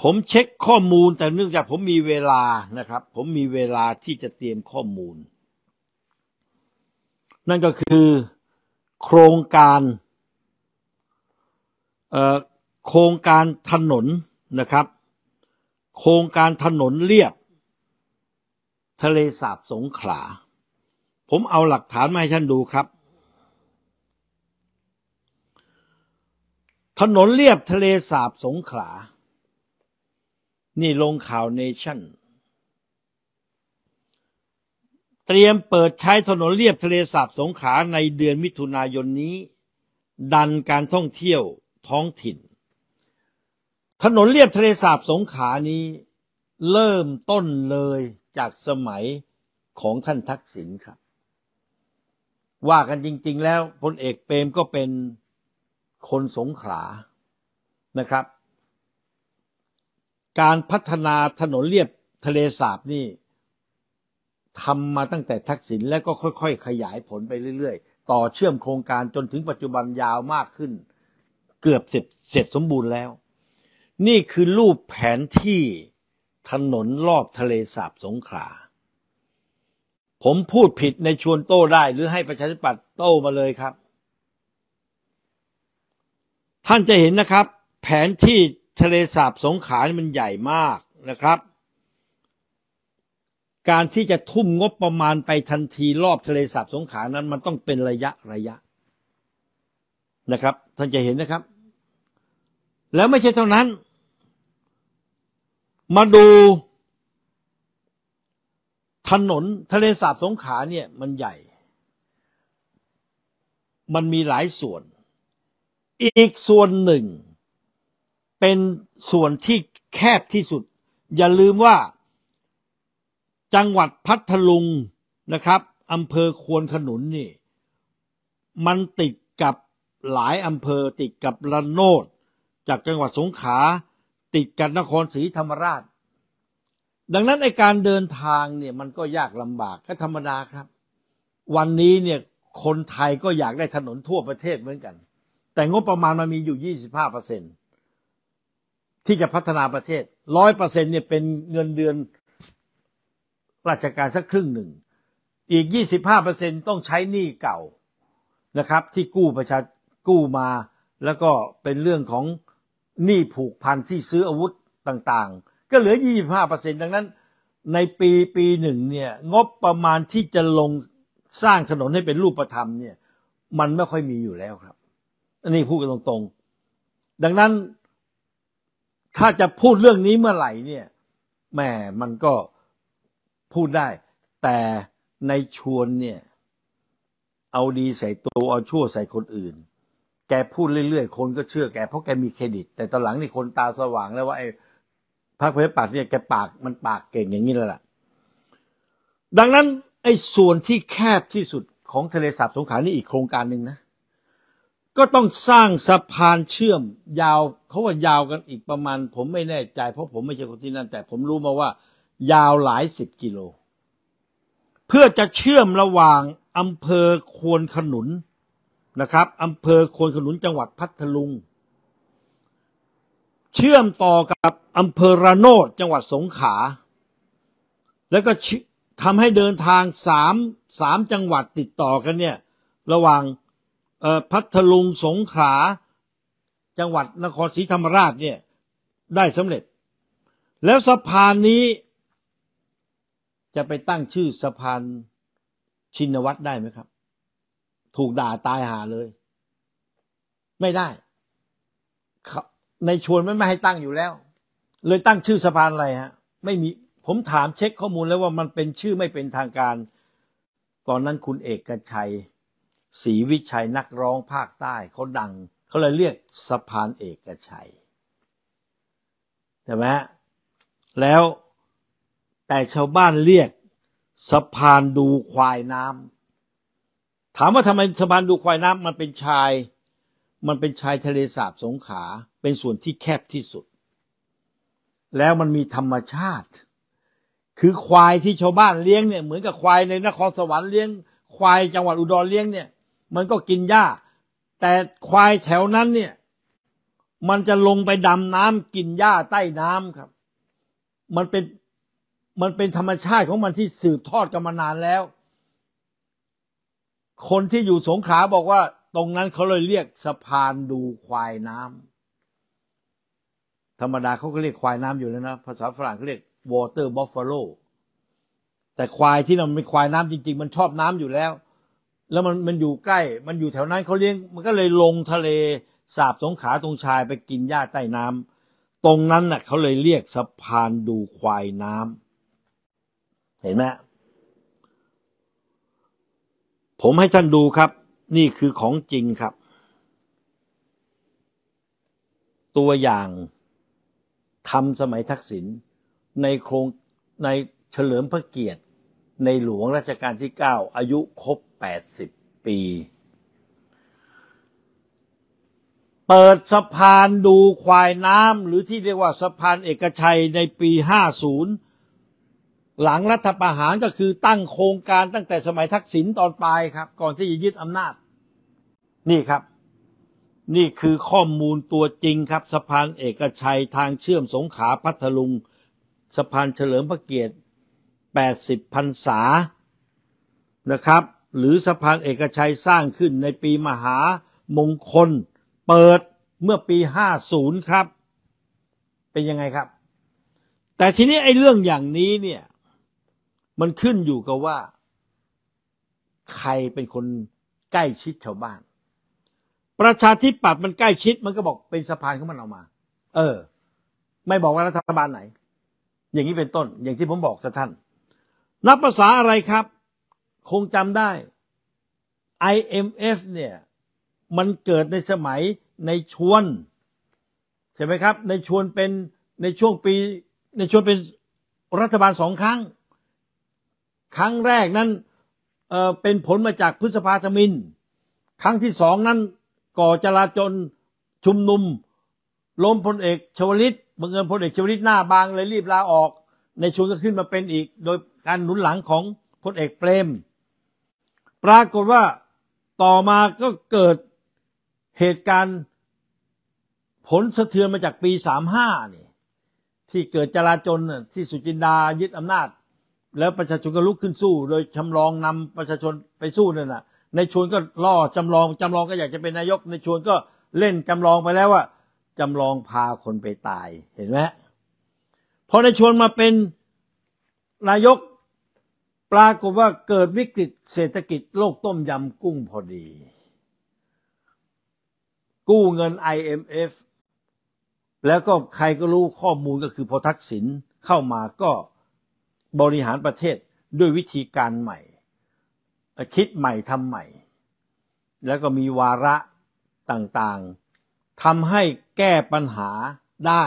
ผมเช็คข้อมูลแต่เนื่องจากผมมีเวลานะครับ ผมมีเวลาที่จะเตรียมข้อมูล นั่นก็คือโครงการโครงการถนนนะครับ โครงการถนนเรียบทะเลสาบสงขลา ผมเอาหลักฐานมาให้ท่านดูครับ ถนนเรียบทะเลสาบสงขลา นี่ลงข่าวเนชั่น เตรียมเปิดใช้ถนนเรียบทะเลสาบสงขลาในเดือนมิถุนายนนี้ ดันการท่องเที่ยวท้องถิ่น ถนนเรียบทะเลสาบสงขลานี้ เริ่มต้นเลยจากสมัยของท่านทักษิณครับว่ากันจริง ๆ แล้วพลเอกเปรมก็เป็นคนสงขลานะครับ การพัฒนาถนนเรียบทะเลสาบนี่ทำมาตั้งแต่ทักษิณแล้วก็ค่อย ๆ ขยายผลไปเรื่อย ๆ ต่อเชื่อมโครงการจนถึงปัจจุบันยาวมากขึ้นเกือบเสร็จเสร็จสมบูรณ์แล้ว นี่คือรูปแผนที่ถนนรอบทะเลสาบสงขลา ผมพูดผิดในชวนโต้ได้หรือให้ประชาธิปัตย์โต้มาเลยครับ ท่านจะเห็นนะครับ แผนที่ทะเลสาบสงขลานี่มันใหญ่มากนะครับ การที่จะทุ่มงบประมาณไปทันทีรอบทะเลสาบสงขลานั้น มันต้องเป็นระยะระยะนะครับ ท่านจะเห็นนะครับ แล้วไม่ใช่เท่านั้นมาดู ถนนทะเลสาบสงขาเนี่ย มันใหญ่ มันมีหลายส่วน อีกส่วนหนึ่ง เป็นส่วนที่แคบที่สุด อย่าลืมว่า จังหวัดพัทลุงนะครับอำเภอควนขนุนนี่มันติดกับหลายอำเภอติดกับระโนดจากจังหวัดสงขลาติดกับนครศรีธรรมราช ดังนั้น ไอการเดินทางเนี่ย มันก็ยากลำบากก็ธรรมดาครับ วันนี้เนี่ย คนไทยก็อยากได้ถนนทั่วประเทศเหมือนกัน แต่งบประมาณมันมีอยู่ 25เปอร์เซ็นที่จะพัฒนาประเทศร้อยเปอร์เซ็นเนี่ยเป็นเงินเดือนราชการสักครึ่งหนึ่ง อีก 25เปอร์เซ็นต้องใช้หนี้เก่านะครับ ที่กู้ประชากู้มาแล้วก็เป็นเรื่องของหนี้ผูกพันที่ซื้ออาวุธต่างๆ ก็เหลือ 25%ดังนั้น ในปีปีหนึ่งเนี่ย งบประมาณที่จะลงสร้างถนนให้เป็นรูปธรรมเนี่ย มันไม่ค่อยมีอยู่แล้วครับ อันนี้พูดกันตรงๆ ดังนั้น ถ้าจะพูดเรื่องนี้เมื่อไหร่เนี่ยแม่มันก็พูดได้ แต่ในชวนเนี่ย เอาดีใส่ตัว เอาชั่วใส่คนอื่นแกพูดเรื่อย ๆ คนก็เชื่อแก เพราะแกมีเครดิต แต่ตอนหลัง นี่คนตาสว่างแล้วว่า ไอ้พรรคเพื่อปัดเนี่ยแกปากมันปากเก่งอย่างนี้แล้วล่ะดังนั้น ไอ้ ส่วนที่แคบที่สุดของทะเลสาบสงขลานี่อีกโครงการหนึ่งนะ ก็ต้องสร้างสะพานเชื่อมยาวเขาว่ายาวกันอีกประมาณ ผมไม่แน่ใจเพราะผมไม่ใช่คนที่นั่นแต่ผมรู้มาว่า ยาวหลายสิบกิโล เพื่อจะเชื่อมระหว่างอำเภอควนขนุนนะครับอำเภอควนขนุนจังหวัดพัทลุงเชื่อมต่อกับอำเภอระโนดจังหวัดสงขลาแล้วก็ทำให้เดินทางสามสามจังหวัดติดต่อกันเนี่ยระหว่างพัทลุงสงขลาจังหวัดนครศรีธรรมราชเนี่ยได้สำเร็จ แล้วสะพานนี้จะไปตั้งชื่อสะพานชินวัตรได้ไหมครับถูกด่า ตายหาเลย ไม่ได้ ในชวนม่ไม่ให้ตั้งอยู่แล้ว เลยตั้งชื่อสะพานอะไรฮะไม่มีผมถามเช็คข้อมูลแล้วว่ามันเป็นชื่อไม่เป็นทางการ ตอนนั้นคุณเอกชัยศรีวิชัยนักร้องภาคใต้ เขาดังเขาเลยเรียกสะพานเอกชัยใช่ไหมแล้วแต่ชาวบ้านเรียกสะพานดูควายน้ำถามว่าทำไมสะพานดูควายน้ำมันเป็นชาย มันเป็นชายทะเลสาบสงขาเป็นส่วนที่แคบที่สุด แล้วมันมีธรรมชาติ คือควายที่ชาวบ้านเลี้ยงเนี่ย เหมือนกับควายในนครสวรรค์เลี้ยง ควายจังหวัดอุดรเลี้ยงเนี่ย มันก็กินหญ้า แต่ควายแถวนั้นเนี่ย มันจะลงไปดำน้ำกินหญ้าใต้น้ำครับมันเป็นมันเป็นธรรมชาติของมันที่สืบทอดกันมานานแล้วคนที่อยู่สงขลาบอกว่า ตรงนั้นเขาเลยเรียกสะพานดูควายน้ำธรรมดาเขาก็เรียกควายน้ำอยู่แล้วนะ ภาษาฝรั่งเขาเรียก water buffalo แต่ควายที่มันเป็นควายน้ำจริงๆ มันชอบน้ำอยู่แล้ว แล้วมันมันอยู่ใกล้ มันอยู่แถวนั้นเขาเลี้ยง มันก็เลยลงทะเลสาบสงขาตรงชายไปกินหญ้าใต้น้ำตรงนั้นน่ะเขาเลยเรียกสะพานดูควายน้ำเห็นไหมผมให้ท่านดูครับ นี่คือของจริงครับ ตัวอย่างทำสมัยทักษิณในโครงในเฉลิมพระเกียรติในหลวงรัชกาลที่ 9 อายุครบ 80 ปี เปิดสะพานดูควายน้ำหรือที่เรียกว่าสะพานเอกชัยในปี 50หลังรัฐประหารก็คือตั้งโครงการตั้งแต่สมัยทักษิณตอนปลายครับ ก่อนที่จะยึดอำนาจ นี่ครับนี่คือข้อมูลตัวจริงครับ สะพานเอกชัยทางเชื่อมสงขาพัทลุงสะพานเฉลิมพระเกียรติ 80พรรษา นะครับ หรือสะพานเอกชัยสร้างขึ้นในปีมหามงคลเปิดเมื่อปี 50 ครับ เป็นยังไงครับ แต่ทีนี้ไอ้เรื่องอย่างนี้เนี่ยมันขึ้นอยู่กับว่า ใครเป็นคนใกล้ชิดชาวบ้าน ประชาธิปัตย์มันใกล้ชิดมันก็บอกเป็นสะพานของมันออกมา เออ ไม่บอกว่ารัฐบาลไหน อย่างนี้เป็นต้น อย่างที่ผมบอกกับท่าน นับภาษาอะไรครับ คงจำได้ IMF เนี่ย มันเกิดในสมัยในชวนใช่ไหมครับ ในชวนเป็นในช่วงปี ในชวนเป็นรัฐบาลสองครั้งครั้งแรกนั้นเเป็นผลมาจากพฤษภาธมิน ครั้งที่สองนั้นก่อจลาจลชุมนุม ล้มพลเอกชวลิตบังเอิญพลเอกชวลิตหน้าบางเลยรีบลาออกในชวนก็ขึ้นมาเป็นอีก โดยการหนุนหลังของพลเอกเปรม ปรากฏว่าต่อมาก็เกิดเหตุการณ์ผลสะเทือนมาจากปีสามห้านี่ที่เกิดจลาจลที่สุจินดายึดอำนาจแล้วประชาชนก็ลุกขึ้นสู้โดยจำลองนำประชาชนไปสู้นั่นแหะในชวนก็ล่อจำลองจำลองก็อยากจะเป็นนายกในชวนก็เล่นจำลองไปแล้วว่าจำลองพาคนไปตายเห็นไหมพอในชวนมาเป็นนายกปรากฏว่าเกิดวิกฤตเศรษฐกิจโลกต้มยำกุ้งพอดี กู้เงิน IMF แล้วก็ใครก็รู้ข้อมูลก็คือพอทักษิณเข้ามาก็บริหารประเทศด้วยวิธีการใหม่คิดใหม่ทำใหม่ แล้วก็มีวาระต่างๆทำให้แก้ปัญหาได้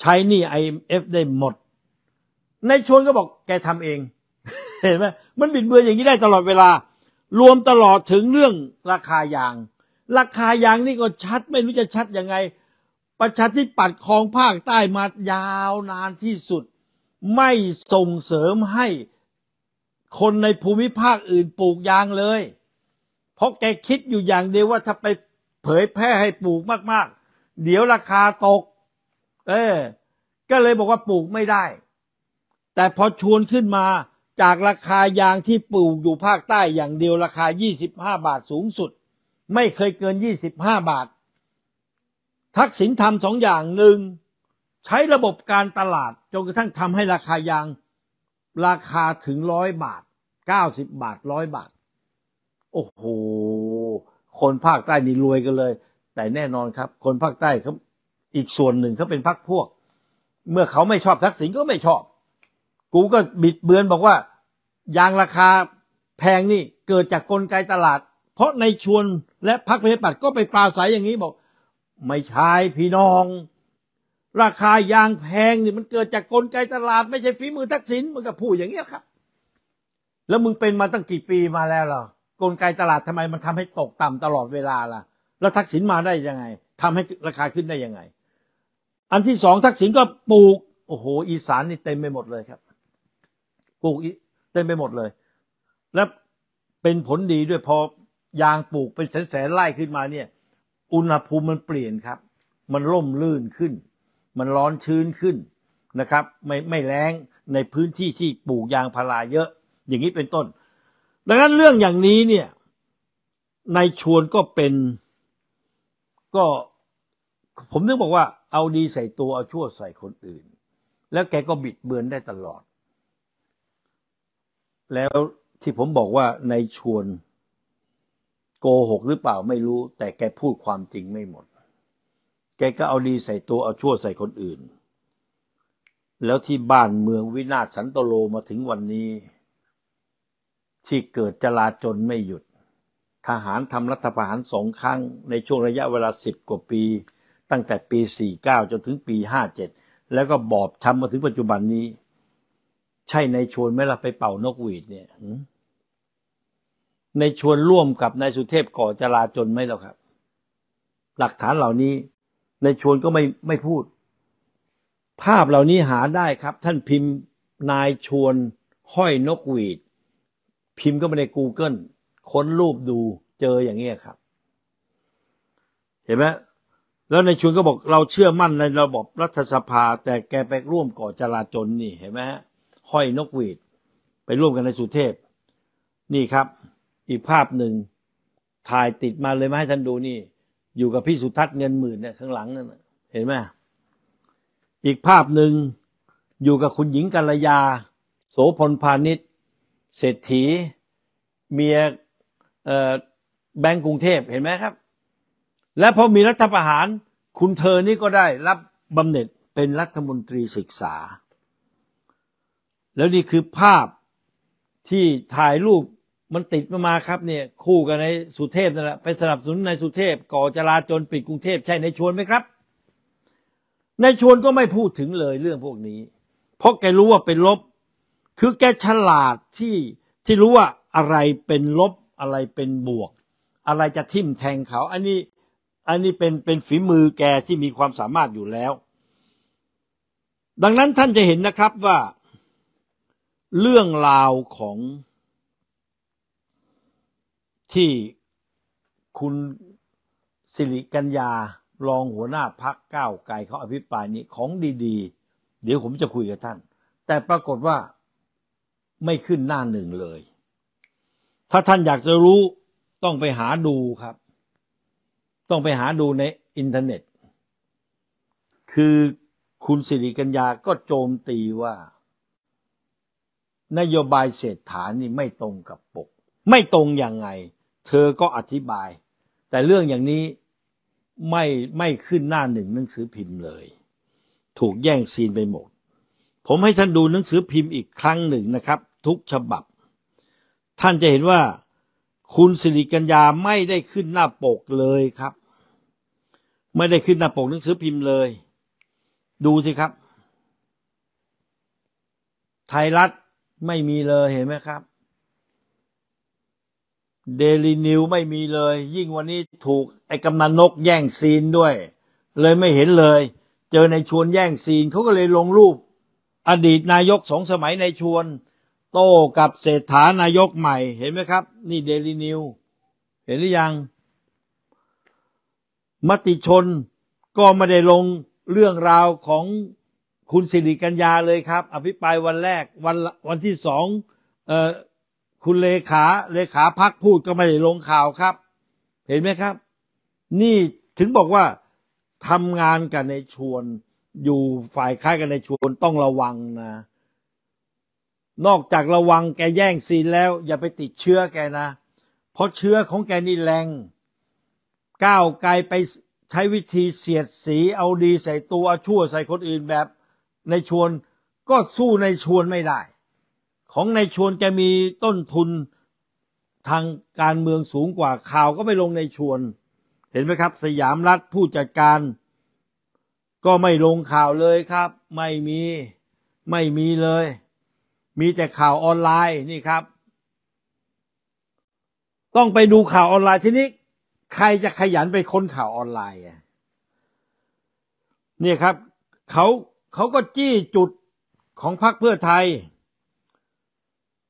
ใช้นี่ IMF ได้หมด ในชวนก็บอกแกทำเองเห็นไหมมันบิดเบือนอย่างนี้ได้ตลอดเวลารวมตลอดถึงเรื่องราคายาง ราคายางนี่ก็ชัดไม่รู้จะชัดยังไง ประชาธิปัตย์คองภาคใต้มายาวนานที่สุดไม่ส่งเสริมให้คนในภูมิภาคอื่นปลูกยางเลย เพราะแกคิดอยู่อย่างเดียวว่าถ้าไปเผยแพร่ให้ปลูกมากๆ เดี๋ยวราคาตก เออก็เลยบอกว่าปลูกไม่ได้ แต่พอชวนขึ้นมาจากราคายางที่ปลูกอยู่ภาคใต้ อย่างเดียวราคา 25 บาทสูงสุด ไม่เคยเกิน 25 บาท ทักษิณทำสองอย่างหนึ่งใช้ระบบการตลาดจนกระทั่งทำให้ราคายาง ราคาถึงร้อยบาทเก้าสิบบาทร้อยบาท โอ้โหคนภาคใต้นี่รวยกันเลย แต่แน่นอนครับคนภาคใต้เขาอีกส่วนหนึ่งเขาเป็นพักพวก เมื่อเขาไม่ชอบทักษิณก็ไม่ชอบ กูก็บิดเบือนบอกว่ายางราคาแพงนี่ เกิดจากกลไกตลาด เพราะในชวนและพรรคประชาธิปัตย์ก็ไปปราศัยอย่างนี้บอก ไม่ใช่พี่น้องราคายางแพงนี่มันเกิดจากกลไกตลาดไม่ใช่ฝีมือ ทักษิณมันก็พูดอย่างเงี้ยครับ แล้วมึงเป็นมาตั้งกี่ปีมาแล้วล่ะกลไกตลาดทำไม มันทำให้ตกต่ำตลอดเวลาล่ะแล้วทักษิณมาได้ยังไง ทำให้ราคาขึ้นได้ยังไง อันที่สอง ทักษิณก็ปลูก โอ้โห อีสานนี่เต็มไปหมดเลยครับปลูกเต็มไปหมดเลย และเป็นผลดีด้วยพอยางปลูกเป็นแสนแไร่ขึ้นมาเนี่ย อุณหภูมิมันเปลี่ยนครับ มันร่มลื่นขึ้นมันร้อนชื้นขึ้นนะครับ ไม่ไม่แรงในพื้นที่ที่ปลูกยางพาราเยอะ อย่างนี้เป็นต้น ดังนั้นเรื่องอย่างนี้เนี่ยในชวนก็เป็นก็ผมนึกบอกว่า เอาดีใส่ตัวเอาชั่วใส่คนอื่น แล้วแกก็บิดเบือนได้ตลอด แล้วที่ผมบอกว่าในชวนโกหกหรือเปล่าไม่รู้แต่แกพูดความจริงไม่หมดแกก็เอาดีใส่ตัวเอาชั่วใส่คนอื่น แล้วที่บ้านเมืองวินาศสันตโลมาถึงวันนี้ ที่เกิดจลาจลไม่หยุด ทหารทำรัฐประหารสองครั้ง ในช่วงระยะเวลาสิบกว่าปี ตั้งแต่ปี49จนถึงปี57แล้วก็บอบช้ำมาถึงปัจจุบันนี้ ใช่ในชวนไม่ละไปเป่านกหวีดเนี่ยในชวนร่วมกับนายสุเทพก่อจลาจลไหมหรอครับ หลักฐานเหล่านี้ในชวนก็ไม่ไม่พูด ภาพเหล่านี้หาได้ครับ ท่านพิมพ์นายชวนห้อยนกหวีด พิมพ์ก็ไปใน Google ค้นรูปดูเจออย่างเงี้ยครับ เห็นไหมแล้วในชวนก็บอกเราเชื่อมั่นในระบบรัฐสภา แต่แกไปร่วมก่อจลาจลนี่เห็นไหมฮะห้อยนกหวีด ไปร่วมกันในสุเทพ นี่ครับ อีกภาพหนึ่ง ถ่ายติดมาเลยมาให้ท่านดูนี่อยู่กับพี่สุทัศน์เงินหมื่นเนี่ยข้างหลังนั่นเห็นไหมอีกภาพหนึ่งอยู่กับคุณหญิงกัลยา โสพลพาณิชย์เศรษฐีเมียแบงก์กรุงเทพเห็นไหมครับ และพอมีรัฐประหาร คุณเธอนี่ก็ได้รับบำเหน็จเป็นรัฐมนตรีศึกษา แล้วนี่คือภาพที่ถ่ายรูปมันติดมา มาครับ เนี่ย คู่กันในสุเทพนั่นแหละไปสนับสนุนในสุเทพ ก่อจลาจนปิดกรุงเทพใช่ในชวนไหมครับ ในชวนก็ไม่พูดถึงเลยเรื่องพวกนี้ เพราะแกรู้ว่าเป็นลบ คือแกฉลาดที่ ที่รู้ว่าอะไรเป็นลบอะไรเป็นบวก อะไรจะทิ่มแทงเขา อันนี้อันนี้เป็นเป็นฝีมือแกที่มีความสามารถอยู่แล้ว ดังนั้นท่านจะเห็นนะครับว่า เรื่องราวของที่คุณสิริกัญญารองหัวหน้าพักก้าวไกลเขาอภิปรายนี้ของดี ๆ เดี๋ยวผมจะคุยกับท่าน แต่ปรากฏว่าไม่ขึ้นหน้าหนึ่งเลย ถ้าท่านอยากจะรู้ต้องไปหาดูครับ ต้องไปหาดูในอินเทอร์เน็ต คือคุณสิริกัญญาก็โจมตีว่า นโยบายเศรษฐานี่ไม่ตรงกับปกไม่ตรงยังไง เธอก็อธิบาย แต่เรื่องอย่างนี้ไม่ไม่ขึ้นหน้าหนึ่งหนังสือพิมพ์เลย ถูกแย่งซีนไปหมด ผมให้ท่านดูหนังสือพิมพ์อีกครั้งหนึ่งนะครับ ทุกฉบับ ท่านจะเห็นว่าคุณสิริกัญญาไม่ได้ขึ้นหน้าปกเลยครับ ไม่ได้ขึ้นหน้าปกหนังสือพิมพ์เลย ดูสิครับ ไทยรัฐไม่มีเลยเห็นไหมครับเดลีนิว ไม่มีเลย ยิ่งวันนี้ถูกไอ้กำนันนกแย่งซีนด้วย เลยไม่เห็นเลย เจอในชวนแย่งซีนเขาก็เลยลงรูป อดีตนายกสองสมัยในชวน โต้กับเศรษฐานายกใหม่ เห็นไหมครับ นี่เดลีนิว เห็นหรือยัง มติชนก็ไม่ได้ลงเรื่องราวของคุณสิริกัญญาเลยครับ อภิปรายวันแรกวันวันที่สองเอ่อคุณเลขาเลขาพักพูดก็ไม่ได้ลงข่าวครับ เห็นไหมครับ นี่ถึงบอกว่าทำงานกันในชวนอยู่ฝ่ายค้ายกันในชวนต้องระวังนะ นอกจากระวังแกแย่งซีนแล้ว อย่าไปติดเชื้อแกนะ เพราะเชื้อของแกนี่แรง ก้าวไกลไปใช้วิธีเสียดสีเอาดีใส่ตัวชั่วใส่คนอื่นแบบในชวนก็สู้ในชวนไม่ได้ของในชวนจะมีต้นทุนทางการเมืองสูงกว่าข่าวก็ไม่ลงในชวน เห็นไหมครับสยามรัฐผู้จัดการ ก็ไม่ลงข่าวเลยครับ ไม่มีไม่มีเลย มีแต่ข่าวออนไลน์นี่ครับ ต้องไปดูข่าวออนไลน์ทีนี้ ใครจะขยันไปค้นข่าวออนไลน์เนี่ยครับเขาเขาก็จี้จุดของพรรคเพื่อไทย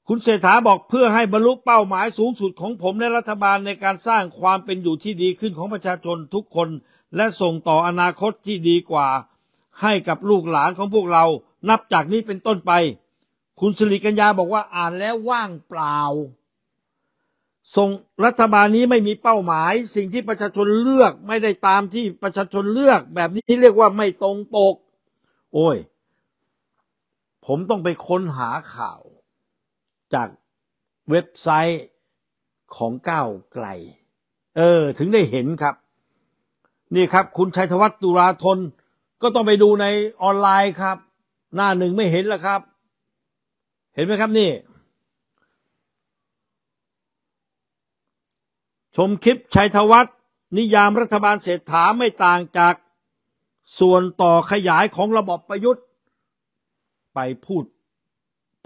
คุณเศรษฐาบอกเพื่อให้บรรลุเป้าหมายสูงสุดของผมและรัฐบาลในการสร้างความเป็นอยู่ที่ดีขึ้นของประชาชนทุกคน และส่งต่ออนาคตที่ดีกว่า ให้กับลูกหลานของพวกเรา นับจากนี้เป็นต้นไป คุณสิริกัญญาบอกว่าอ่านแล้วว่างเปล่า ส่งรัฐบาลนี้ไม่มีเป้าหมาย สิ่งที่ประชาชนเลือกไม่ได้ตามที่ประชาชนเลือก แบบนี้เรียกว่าไม่ตรงปก โอ้ย ผมต้องไปค้นหาข่าวจากเว็บไซต์ของก้าวไกล เออ ถึงได้เห็นครับ นี่ครับคุณชัยธวัฒน์ตุลาธนก็ต้องไปดูในออนไลน์ครับ หน้าหนึ่งไม่เห็นแล้วครับ เห็นไหมครับนี่ ชมคลิปชัยธวัฒน์นิยามรัฐบาลเศรษฐาไม่ต่างจากส่วนต่อขยายของระบบประยุทธ์ ไปพูด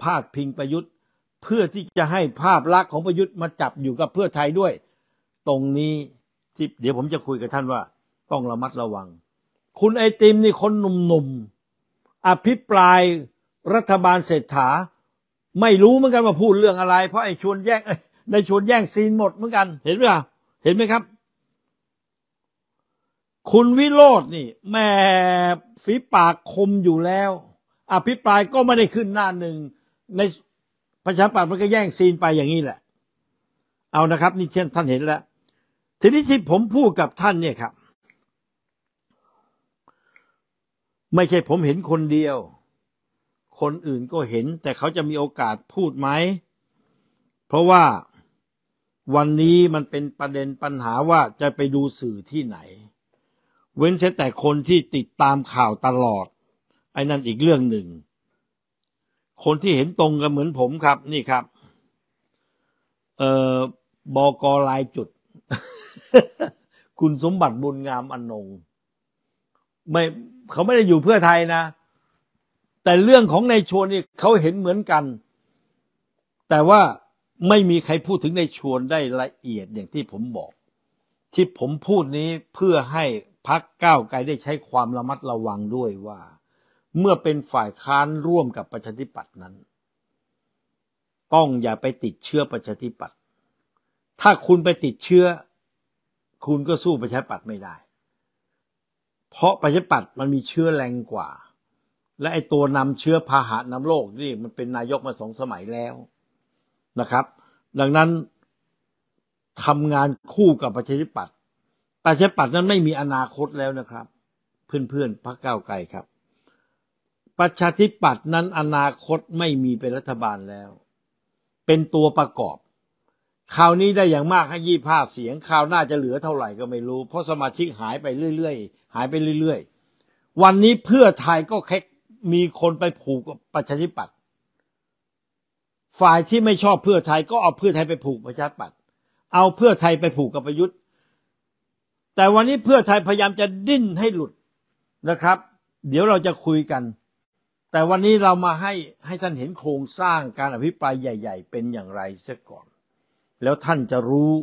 พาดพิงประยุทธ์เพื่อที่จะให้ภาพลักษณ์ของประยุทธ์มาจับอยู่กับเพื่อไทยด้วย ตรงนี้ที่เดี๋ยวผมจะคุยกับท่านว่าต้องระมัดระวัง คุณไอติมนี่คนหนุ่มๆ อภิปรายรัฐบาลเศรษฐา ไม่รู้เหมือนกันว่าพูดเรื่องอะไร เพราะไอชวนแย่งในชวนแย่งซีนหมดเหมือนกัน เห็นไหมเห็นไหมครับ คุณวิโรจน์นี่แม่ฝีปากคมอยู่แล้ว อภิปรายก็ไม่ได้ขึ้นหน้าหนึ่งในประชาปัตย์มันก็แย่งซีนไปอย่างนี้แหละ เอานะครับนี่เช่นท่านเห็นแล้ว ทีนี้ที่ผมพูดกับท่านเนี่ยครับ ไม่ใช่ผมเห็นคนเดียว คนอื่นก็เห็น แต่เขาจะมีโอกาสพูดไหม เพราะว่าวันนี้มันเป็นประเด็นปัญหาว่าจะไปดูสื่อที่ไหน เว้นแต่คนที่ติดตามข่าวตลอดไอ้นั่นอีกเรื่องหนึ่งคนที่เห็นตรงกันเหมือนผมครับ นี่ครับ เอ่อบอกอลายจุด คุณสมบัติบุญงามอนงไม่เขาไม่ได้อยู่เพื่อไทยนะ แต่เรื่องของในชวนนี่เขาเห็นเหมือนกัน แต่ว่าไม่มีใครพูดถึงในชวนได้ละเอียดอย่างที่ผมบอก ที่ผมพูดนี้เพื่อให้พักก้าวไกลได้ใช้ความระมัดระวังด้วยว่าเมื่อเป็นฝ่ายค้านร่วมกับประชาธิปัตย์นั้น ต้องอย่าไปติดเชื้อประชาธิปัตย์ ถ้าคุณไปติดเชื้อคุณก็สู้ประชาธิปัตย์ไม่ได้ เพราะประชาธิปัตย์มันมีเชื้อแรงกว่า และไอตัวนำเชื้อพาหะนำโลกนี่มันเป็นนายกมาสองสมัยแล้วนะครับ ดังนั้นทำงานคู่กับประชาธิปัตย์ประชาธิปัตย์นั้นไม่มีอนาคตแล้วนะครับเพื่อนๆพระเก้าไกลครับประชาธิปัตย์นั้นอนาคตไม่มีเป็นรัฐบาลแล้ว เป็นตัวประกอบ คราวนี้ได้อย่างมากให้ยี่ห้าเสียงคราวหน้าจะเหลือเท่าไหร่ก็ไม่รู้เพราะ สมาชิกหายไปเรื่อย ๆ หายไปเรื่อย ๆ วันนี้เพื่อไทยก็แค่มีคนไปผูกกับประชาธิปัตย์ฝ่ายที่ไม่ชอบเพื่อไทยก็เอาเพื่อไทยไปผูกประชาธิปัตย์เอาเพื่อไทยไปผูกกับประยุทธ์ แต่วันนี้เพื่อไทยพยายามจะดิ้นให้หลุดนะครับ เดี๋ยวเราจะคุยกันแต่วันนี้เรามาให้ให้ท่านเห็นโครงสร้างการอภิปรายใหญ่ๆ เป็นอย่างไรเสียก่อน แล้วท่านจะรู้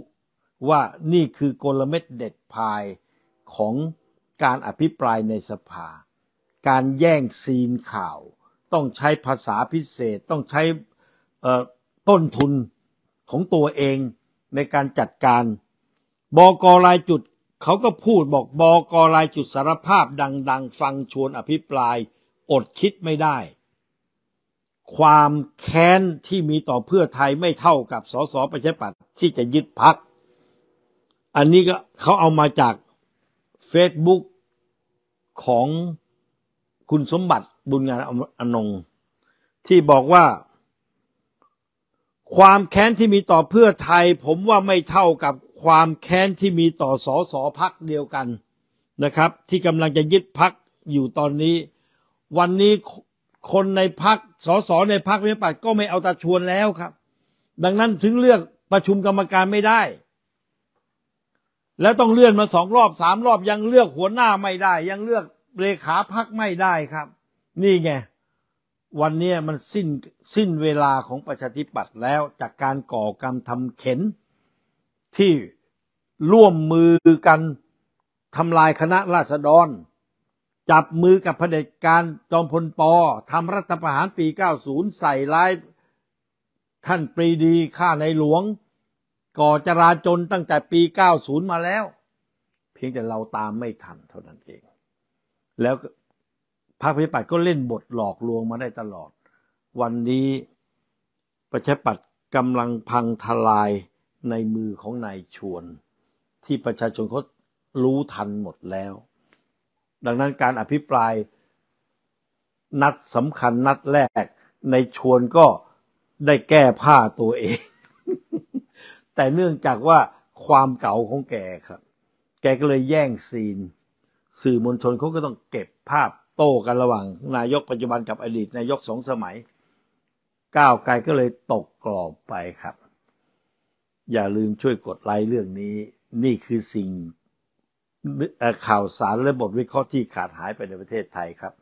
ว่านี่คือกลเม็ดเด็ดพายของการอภิปรายในสภา การแย่งซีนข่าว ต้องใช้ภาษาพิเศษต้องใช้ต้นทุนของตัวเองในการจัดการบอกอรายจุดเขาก็พูดบอกบอกอรายจุดสารภาพดังๆฟังชวนอภิปรายอดคิดไม่ได้ ความแค้นที่มีต่อเพื่อไทย ไม่เท่ากับสส ประชาปัตที่จะยึดพัก อันนี้ก็เขาเอามาจากเฟซบุ๊กของคุณสมบัติบุญงานอนงที่บอกว่าความแค้นที่มีต่อเพื่อไทย ผมว่าไม่เท่ากับความแค้นที่มีต่อสอสอพักเดียวกันนะครับ ที่กำลังจะยึดพักอยู่ตอนนี้วันนี้คนในพักสสในพักวิปัตก็ไม่เอาตาชวนแล้วครับ ดังนั้นถึงเลือกประชุมกรรมการไม่ได้ แล้ว ต้องเลื่อนมาสองรอบสามรอบยังเลือกหัวหน้าไม่ได้ ยังเลือกเลขาพักไม่ได้ครับ นี่ไงวันนี้มันสิ้นสิ้นเวลาของประชาธิปัตย์แล้วจากการก่อกรรมทำเข็นที่ร่วมมือกันทำลายคณะราษฎรจับมือกับเผด็จการจอมพลปอทำรัฐประหารปี 90 ใส่ร้ายท่านปรีดีข้าในหลวง ก่อจราจนตั้งแต่ปี 90 มาแล้ว เพียงแต่เราตามไม่ทันเท่านั้นเอง แล้วพรรคประชาธิปัตย์ก็เล่นบทหลอกลวงมาได้ตลอด วันนี้ประชาธิปัตย์กำลังพังทลายในมือของนายชวนที่ประชาชนเขารู้ทันหมดแล้วดังนั้นการอภิปรายนัดสำคัญนัดแรก ในชวนก็ได้แก้ผ้าตัวเอง แต่เนื่องจากว่าความเก่าของแกครับ แกก็เลยแย่งซีน สื่อมวลชนเขาก็ต้องเก็บภาพโต้กันระหว่าง นายกปัจจุบันกับอดีต นายกสองสมัย ก้าวไกลก็เลยตกกรอบไปครับ อย่าลืมช่วยกดไลค์เรื่องนี้นี่คือสิ่งข่าวสารและบทวิเคราะห์ที่ขาดหายไปในประเทศไทยครับ